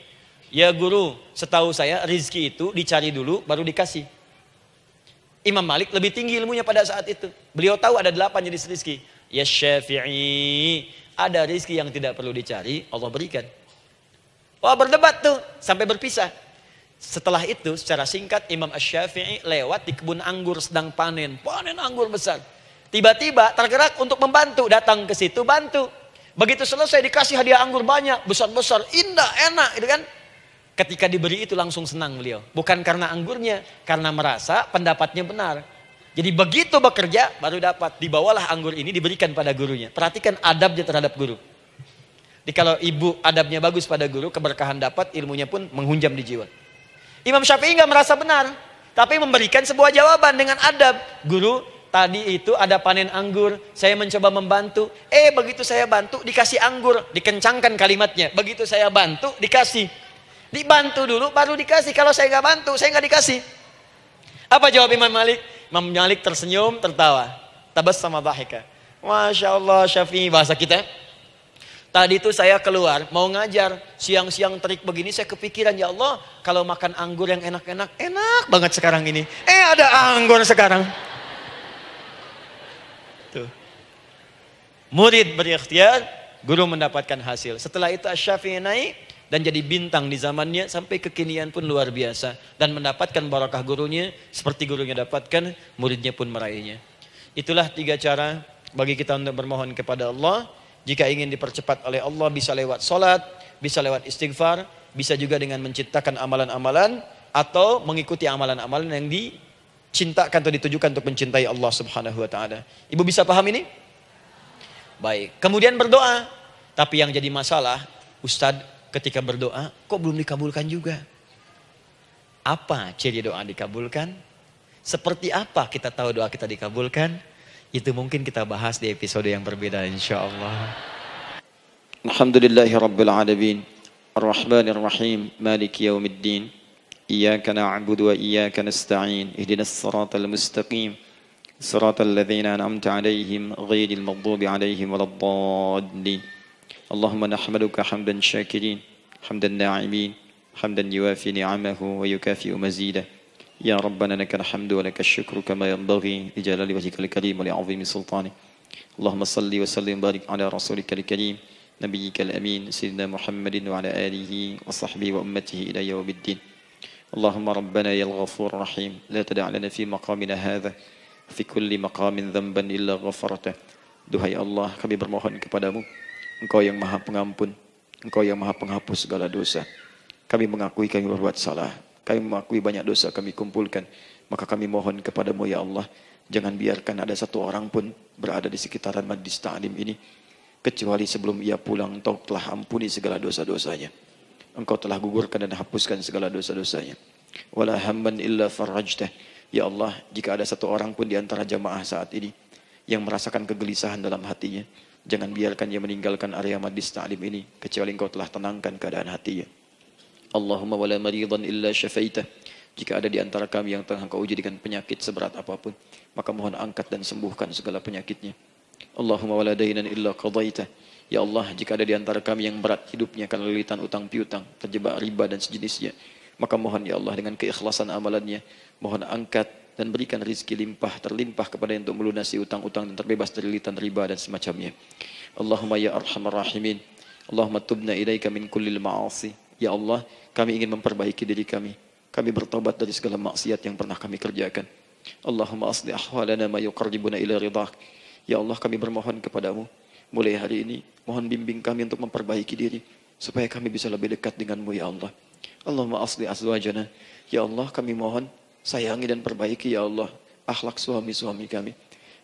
ya guru setahu saya rizki itu dicari dulu baru dikasih Imam Malik lebih tinggi ilmunya pada saat itu beliau tahu ada delapan jenis rizki Ya syafi'i. Ada rizki yang tidak perlu dicari, Allah berikan. Wah berdebat tuh, sampai berpisah. Setelah itu secara singkat Imam Ash-Syafi'i lewat di kebun anggur sedang panen. Panen anggur besar. Tiba-tiba tergerak untuk membantu. Datang ke situ bantu. Begitu selesai dikasih hadiah anggur banyak. Besar-besar. Indah, enak gitu kan. Ketika diberi itu langsung senang beliau. Bukan karena anggurnya. Karena merasa pendapatnya benar. Jadi begitu bekerja baru dapat. Dibawalah anggur ini diberikan pada gurunya. Perhatikan adabnya terhadap guru. Jadi kalau ibu adabnya bagus pada guru, keberkahan dapat, ilmunya pun menghunjam di jiwa. Imam Syafi'i nggak merasa benar, tapi memberikan sebuah jawaban dengan adab. Guru, tadi itu ada panen anggur, saya mencoba membantu. Eh, begitu saya bantu, dikasih anggur, dikencangkan kalimatnya. Begitu saya bantu, dikasih. Dibantu dulu, baru dikasih. Kalau saya nggak bantu, saya nggak dikasih. Apa jawab Imam Malik? Imam Malik tersenyum, tertawa. Tabas sama bahika. Masya Allah Syafi'i bahasa kita. Tadi itu saya keluar mau ngajar siang-siang terik begini saya kepikiran ya Allah kalau makan anggur yang enak-enak enak banget sekarang ini. Eh ada anggur sekarang. Tuh. Murid berikhtiar, guru mendapatkan hasil. Setelah itu syafii naik, dan jadi bintang di zamannya sampai kekinian pun luar biasa dan mendapatkan barakah gurunya seperti gurunya dapatkan muridnya pun meraihnya itulah tiga cara bagi kita untuk bermohon kepada Allah jika ingin dipercepat oleh Allah bisa lewat salat bisa lewat istighfar bisa juga dengan menciptakan amalan-amalan atau mengikuti amalan-amalan yang dicintakan atau ditujukan untuk mencintai Allah Subhanahu wa taala. Ibu bisa paham ini? Baik. Kemudian berdoa. Tapi yang jadi masalah, Ustadz ketika berdoa, kok belum dikabulkan juga? Apa ciri doa dikabulkan? Seperti apa kita tahu doa kita dikabulkan? Itu mungkin kita bahas di episode yang berbeda insya Allah. Alhamdulillahi Rabbil Alamin. Ar-Rahmanir Rahim. Maliki Yawmiddin. Iyaka na'budu wa iyaka nasta'in. Ihdinas siratal mustaqim. Siratal ladhina an'amta alaihim. Ghiril maghdubi alaihim. Waladdallin. اللهم نحمدك حمدا شاكرين حمدا ناعمين حمدا يوافي نعمه ويكافئ مزيده يا ربنا لك الحمد ولك الشكر كما ينبغي لجلال وجهك الكريم ولعظيم سلطانك اللهم صل وسلم وبارك على رسولك الكريم نبيك الأمين سيدنا محمد وعلى آله وصحبه وأمته إلى يوم الدين اللهم ربنا يا الغفور الرحيم لا تدع لنا في مقامنا هذا في كل مقام ذنبا إلا غفرته دهي الله kami bermohon kepadamu Engkau yang maha pengampun. Engkau yang maha penghapus segala dosa. Kami mengakui kami berbuat salah. Kami mengakui banyak dosa kami kumpulkan. Maka kami mohon kepadamu ya Allah. Jangan biarkan ada satu orang pun berada di sekitaran Madis ta'lim ini. Kecuali sebelum ia pulang engkau telah ampuni segala dosa-dosanya. Engkau telah gugurkan dan hapuskan segala dosa-dosanya. Wala hamban illa farajtah. Ya Allah, jika ada satu orang pun di antara jamaah saat ini yang merasakan kegelisahan dalam hatinya, Jangan biarkan ia meninggalkan area majlis ta'lim ini kecuali engkau telah tenangkan keadaan hatinya. Allahumma wala maridan illa syafaitah. Jika ada di antara kami yang tengah kau uji dengan penyakit seberat apapun, maka mohon angkat dan sembuhkan segala penyakitnya. Allahumma wala dainan illa qadaitah. Ya Allah, jika ada di antara kami yang berat hidupnya karena lilitan utang piutang, terjebak riba dan sejenisnya, maka mohon ya Allah dengan keikhlasan amalannya, mohon angkat dan berikan rizki limpah terlimpah kepada yang untuk melunasi utang-utang dan terbebas dari litan riba dan semacamnya. Allahumma ya arhamar rahimin. Allahumma tubna ilaika min kullil ma'asi. Ya Allah, kami ingin memperbaiki diri kami. Kami bertobat dari segala maksiat yang pernah kami kerjakan. Allahumma asli ahwalana ma yuqarribuna ila ridhak. Ya Allah, kami bermohon kepadamu. Mulai hari ini, mohon bimbing kami untuk memperbaiki diri. Supaya kami bisa lebih dekat denganmu, Ya Allah. Allahumma asli azwajana. Ya Allah, kami mohon Sayangi dan perbaiki ya Allah akhlak suami-suami kami.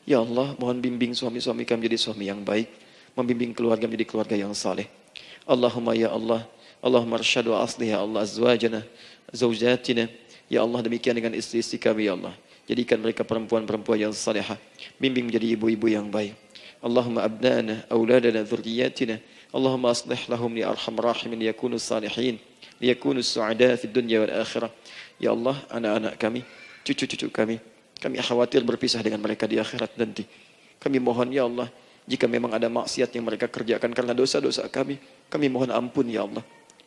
Ya Allah, mohon bimbing suami-suami kami jadi suami yang baik, membimbing keluarga menjadi keluarga yang saleh. Allahumma ya Allah, Allahumma arsyad wa ya Allah azwajana, zaujatina. Ya Allah, demikian dengan istri-istri kami ya Allah. Jadikan mereka perempuan-perempuan yang salehah. Bimbing menjadi ibu-ibu yang baik. Allahumma abnana, auladana, dhurriyatina. Allahumma aslih lahum li ya arham rahimin yakunu salihin. yakunu su'ada fi dunya wal akhirah. Ya Allah, anak-anak kami, cucu-cucu kami, kami khawatir berpisah dengan mereka di akhirat nanti. Kami mohon ya Allah, jika memang ada maksiat yang mereka kerjakan karena dosa-dosa kami, kami mohon ampun ya Allah.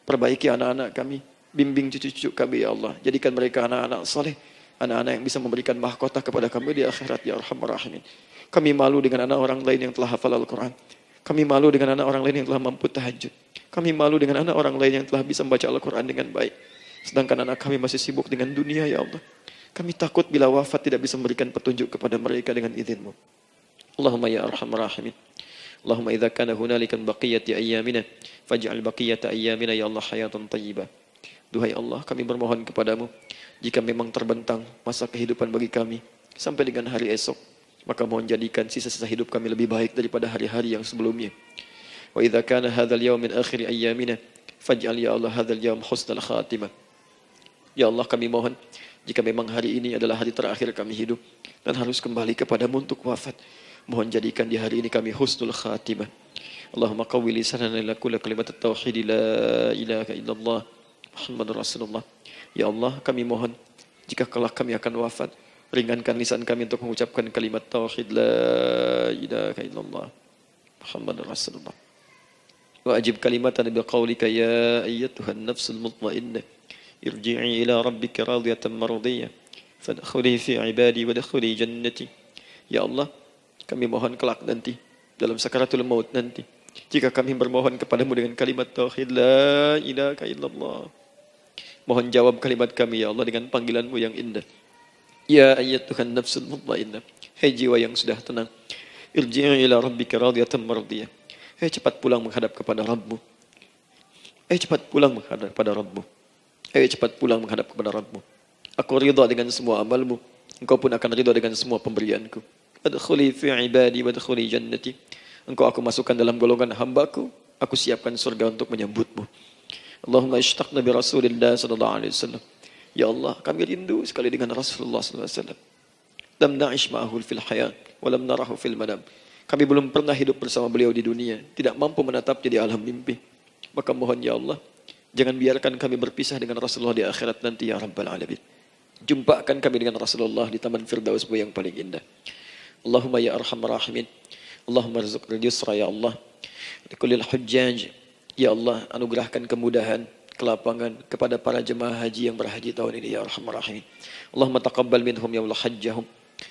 Perbaiki anak-anak kami, bimbing cucu-cucu kami ya Allah. Jadikan mereka anak-anak saleh, anak-anak yang bisa memberikan mahkota kepada kami di akhirat ya Arhamar Rahimin. Kami malu dengan anak orang lain yang telah hafal Al-Quran. Kami malu dengan anak orang lain yang telah mampu tahajud. Kami malu dengan anak orang lain yang telah bisa membaca Al-Quran dengan baik. Sedangkan anak kami masih sibuk dengan dunia ya Allah. Kami takut bila wafat tidak bisa memberikan petunjuk kepada mereka dengan izinmu. Allahumma ya arhamar rahimin. Allahumma idha kana hunalikan baqiyati ayyamina faj'al baqiyata ayyamina ya Allah hayatun tayyibah. Duhai Allah, kami bermohon kepadamu jika memang terbentang masa kehidupan bagi kami sampai dengan hari esok, maka mohon jadikan sisa-sisa hidup kami lebih baik daripada hari-hari yang sebelumnya. Wa idha kana hadhal yawm min akhir ayyamina faj'al ya Allah hadhal yaum husnal khatimah. Ya Allah kami mohon, jika memang hari ini adalah hari terakhir kami hidup dan harus kembali kepadamu untuk wafat, mohon jadikan di hari ini kami husnul khatimah. Allahumma qawwi lisanana ila kulli kalimat tauhid la ilaha illallah Rasulullah. Ya Allah, kami mohon jika kelak kami akan wafat, ringankan lisan kami untuk mengucapkan kalimat tauhid la ilaha illallah Muhammadur Rasulullah. Wa ajib kalimatan biqaulika ya ayyatuhan nafsul mutmainnah ارجعي إلى ربك راضية مرضية فادخلي في عبادي وادخلي جنتي Ya Allah, kami mohon kelak nanti dalam sakaratul maut nanti jika kami bermohon kepadamu dengan kalimat tauhid la ilaha illallah mohon jawab kalimat kami ya Allah dengan panggilanmu yang indah ya ayat Tuhan nafsul mutmainnah hai jiwa yang sudah tenang irji'i ila rabbika radiyatan mardiyah hai cepat pulang menghadap kepada Rabbmu hei cepat pulang menghadap kepada Rabbmu Ayo cepat pulang menghadap kepada Rabbmu. Aku ridha dengan semua amalmu. Engkau pun akan ridha dengan semua pemberianku. Adkhuli fi ibadi wadkhuli jannati. Engkau aku masukkan dalam golongan hambaku. Aku siapkan surga untuk menyambutmu. Allahumma ishtaqna bi Rasulillah sallallahu alaihi wasallam. Ya Allah, kami rindu sekali dengan Rasulullah sallallahu alaihi wasallam. Lam na'ish ma'ahu fil hayat wa lam narahu fil manam. Kami belum pernah hidup bersama beliau di dunia, tidak mampu menatapnya di alam mimpi. Maka mohon ya Allah, Jangan biarkan kami berpisah dengan Rasulullah di akhirat nanti ya Rabbal Alamin. Jumpakan kami dengan Rasulullah di Taman Firdaus yang paling indah. Allahumma ya arhamar rahimin. Allahumma rizqil yusra ya Allah. Likulil hujjaj. Ya Allah, anugerahkan kemudahan, kelapangan kepada para jemaah haji yang berhaji tahun ini ya arhamar rahimin. Allahumma taqabbal minhum ya Allah hajjahum.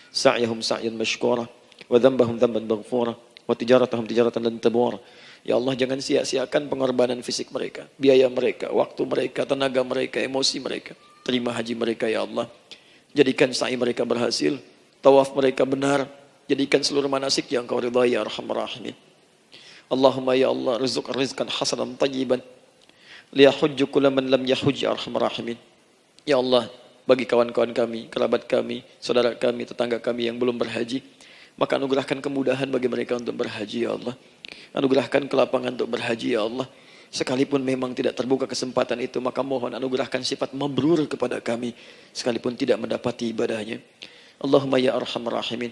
Sa'yahum sa'yan mashkura. Wa dhambahum dhamban maghfura. Wa tijaratahum tijaratan lan tabura. Ya Allah jangan sia-siakan pengorbanan fisik mereka, biaya mereka, waktu mereka, tenaga mereka, emosi mereka. Terima haji mereka ya Allah. Jadikan sa'i mereka berhasil, tawaf mereka benar, jadikan seluruh manasik yang kau ridai ya arhamar rahimin. Allahumma ya Allah rizq rizqan hasanan tayyiban liyahujju kulla man lam yahuj ya arhamar rahimin. Ya Allah, bagi kawan-kawan kami, kerabat kami, saudara kami, tetangga kami yang belum berhaji, maka anugerahkan kemudahan bagi mereka untuk berhaji ya Allah. Anugerahkan kelapangan untuk berhaji ya Allah. Sekalipun memang tidak terbuka kesempatan itu, maka mohon anugerahkan sifat mabrur kepada kami. Sekalipun tidak mendapati ibadahnya. Allahumma ya arham rahimin.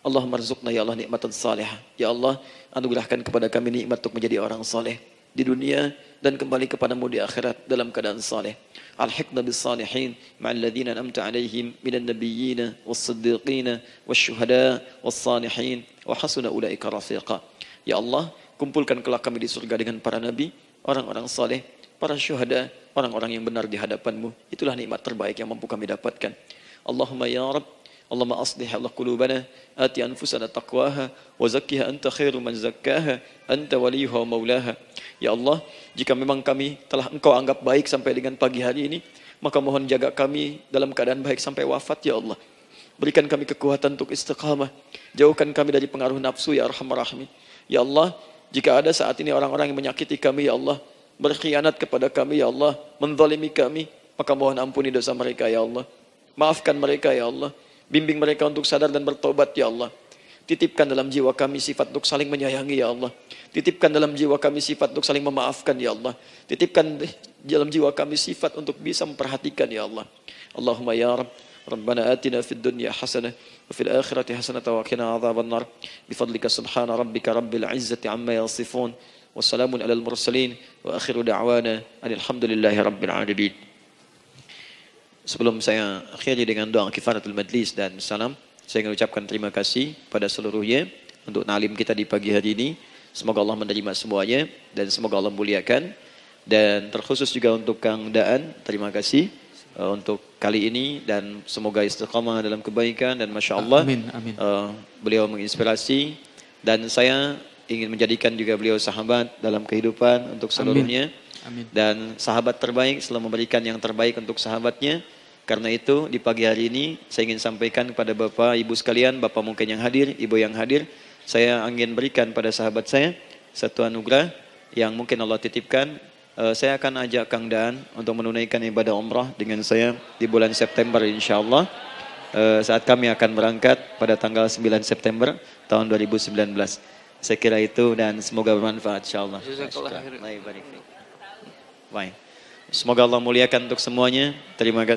Allahumma rizukna ya Allah nikmatan salih. Ya Allah, anugerahkan kepada kami nikmat untuk menjadi orang saleh. Di dunia, dan kembali kepadamu di akhirat dalam keadaan saleh. al hikmah bis salihin ma'al ladzina amta 'alaihim minan nabiyyina was was-syuhada was-salihin wa hasuna ulaika rafiqa. Ya Allah, kumpulkan kelak kami di surga dengan para nabi, orang-orang saleh, para syuhada, orang-orang yang benar di hadapanmu. Itulah nikmat terbaik yang mampu kami dapatkan. Allahumma ya Rabb اللهم أصلح الله قلوبنا آت أنفسنا تقواها وزكها أنت خير من زكاها أنت وليها ومولاها Ya Allah, jika memang kami telah engkau anggap baik sampai dengan pagi hari ini, maka mohon jaga kami dalam keadaan baik sampai wafat ya Allah. Berikan kami kekuatan untuk istiqamah. Jauhkan kami dari pengaruh nafsu ya Arhamar Rahmi. Ya Allah, jika ada saat ini orang-orang yang menyakiti kami ya Allah, berkhianat kepada kami ya Allah, menzalimi kami, maka mohon ampuni dosa mereka ya Allah. Maafkan mereka ya Allah. Bimbing mereka untuk sadar dan bertobat ya Allah. Titipkan dalam jiwa kami sifat untuk saling menyayangi ya Allah. Titipkan dalam jiwa kami sifat untuk saling memaafkan ya Allah. Titipkan dalam jiwa kami sifat untuk bisa memperhatikan ya Allah. Allahumma ya Rabb. ربنا آتنا في الدنيا حسنة وفي الآخرة حسنة وقنا عذاب النار بفضلك سبحان ربك رب العزة عما يصفون والسلام على المرسلين وآخر دعوانا أن الحمد لله رب العالمين Sebelum saya akhiri dengan doa kifaratul majlis dan salam, saya ingin ucapkan terima kasih pada seluruhnya untuk nalim kita di pagi hari ini. Semoga Allah menerima semuanya dan semoga Allah muliakan. Dan terkhusus juga untuk Kang Daan, terima kasih uh, untuk kali ini dan semoga istiqamah dalam kebaikan dan Masya Allah. Amin, amin. Uh, beliau menginspirasi dan saya ingin menjadikan juga beliau sahabat dalam kehidupan untuk seluruhnya. Amin. Amin. Dan sahabat terbaik selalu memberikan yang terbaik untuk sahabatnya. Karena itu di pagi hari ini saya ingin sampaikan kepada Bapak Ibu sekalian, Bapak mungkin yang hadir, Ibu yang hadir, saya ingin berikan pada sahabat saya satu anugerah yang mungkin Allah titipkan. Eh, saya akan ajak Kang dan untuk menunaikan ibadah umrah dengan saya di bulan September insya Allah. Eh, saat kami akan berangkat pada tanggal 9 September tahun 2019. Saya kira itu dan semoga bermanfaat insya Allah. Semoga Allah muliakan untuk semuanya. Terima kasih.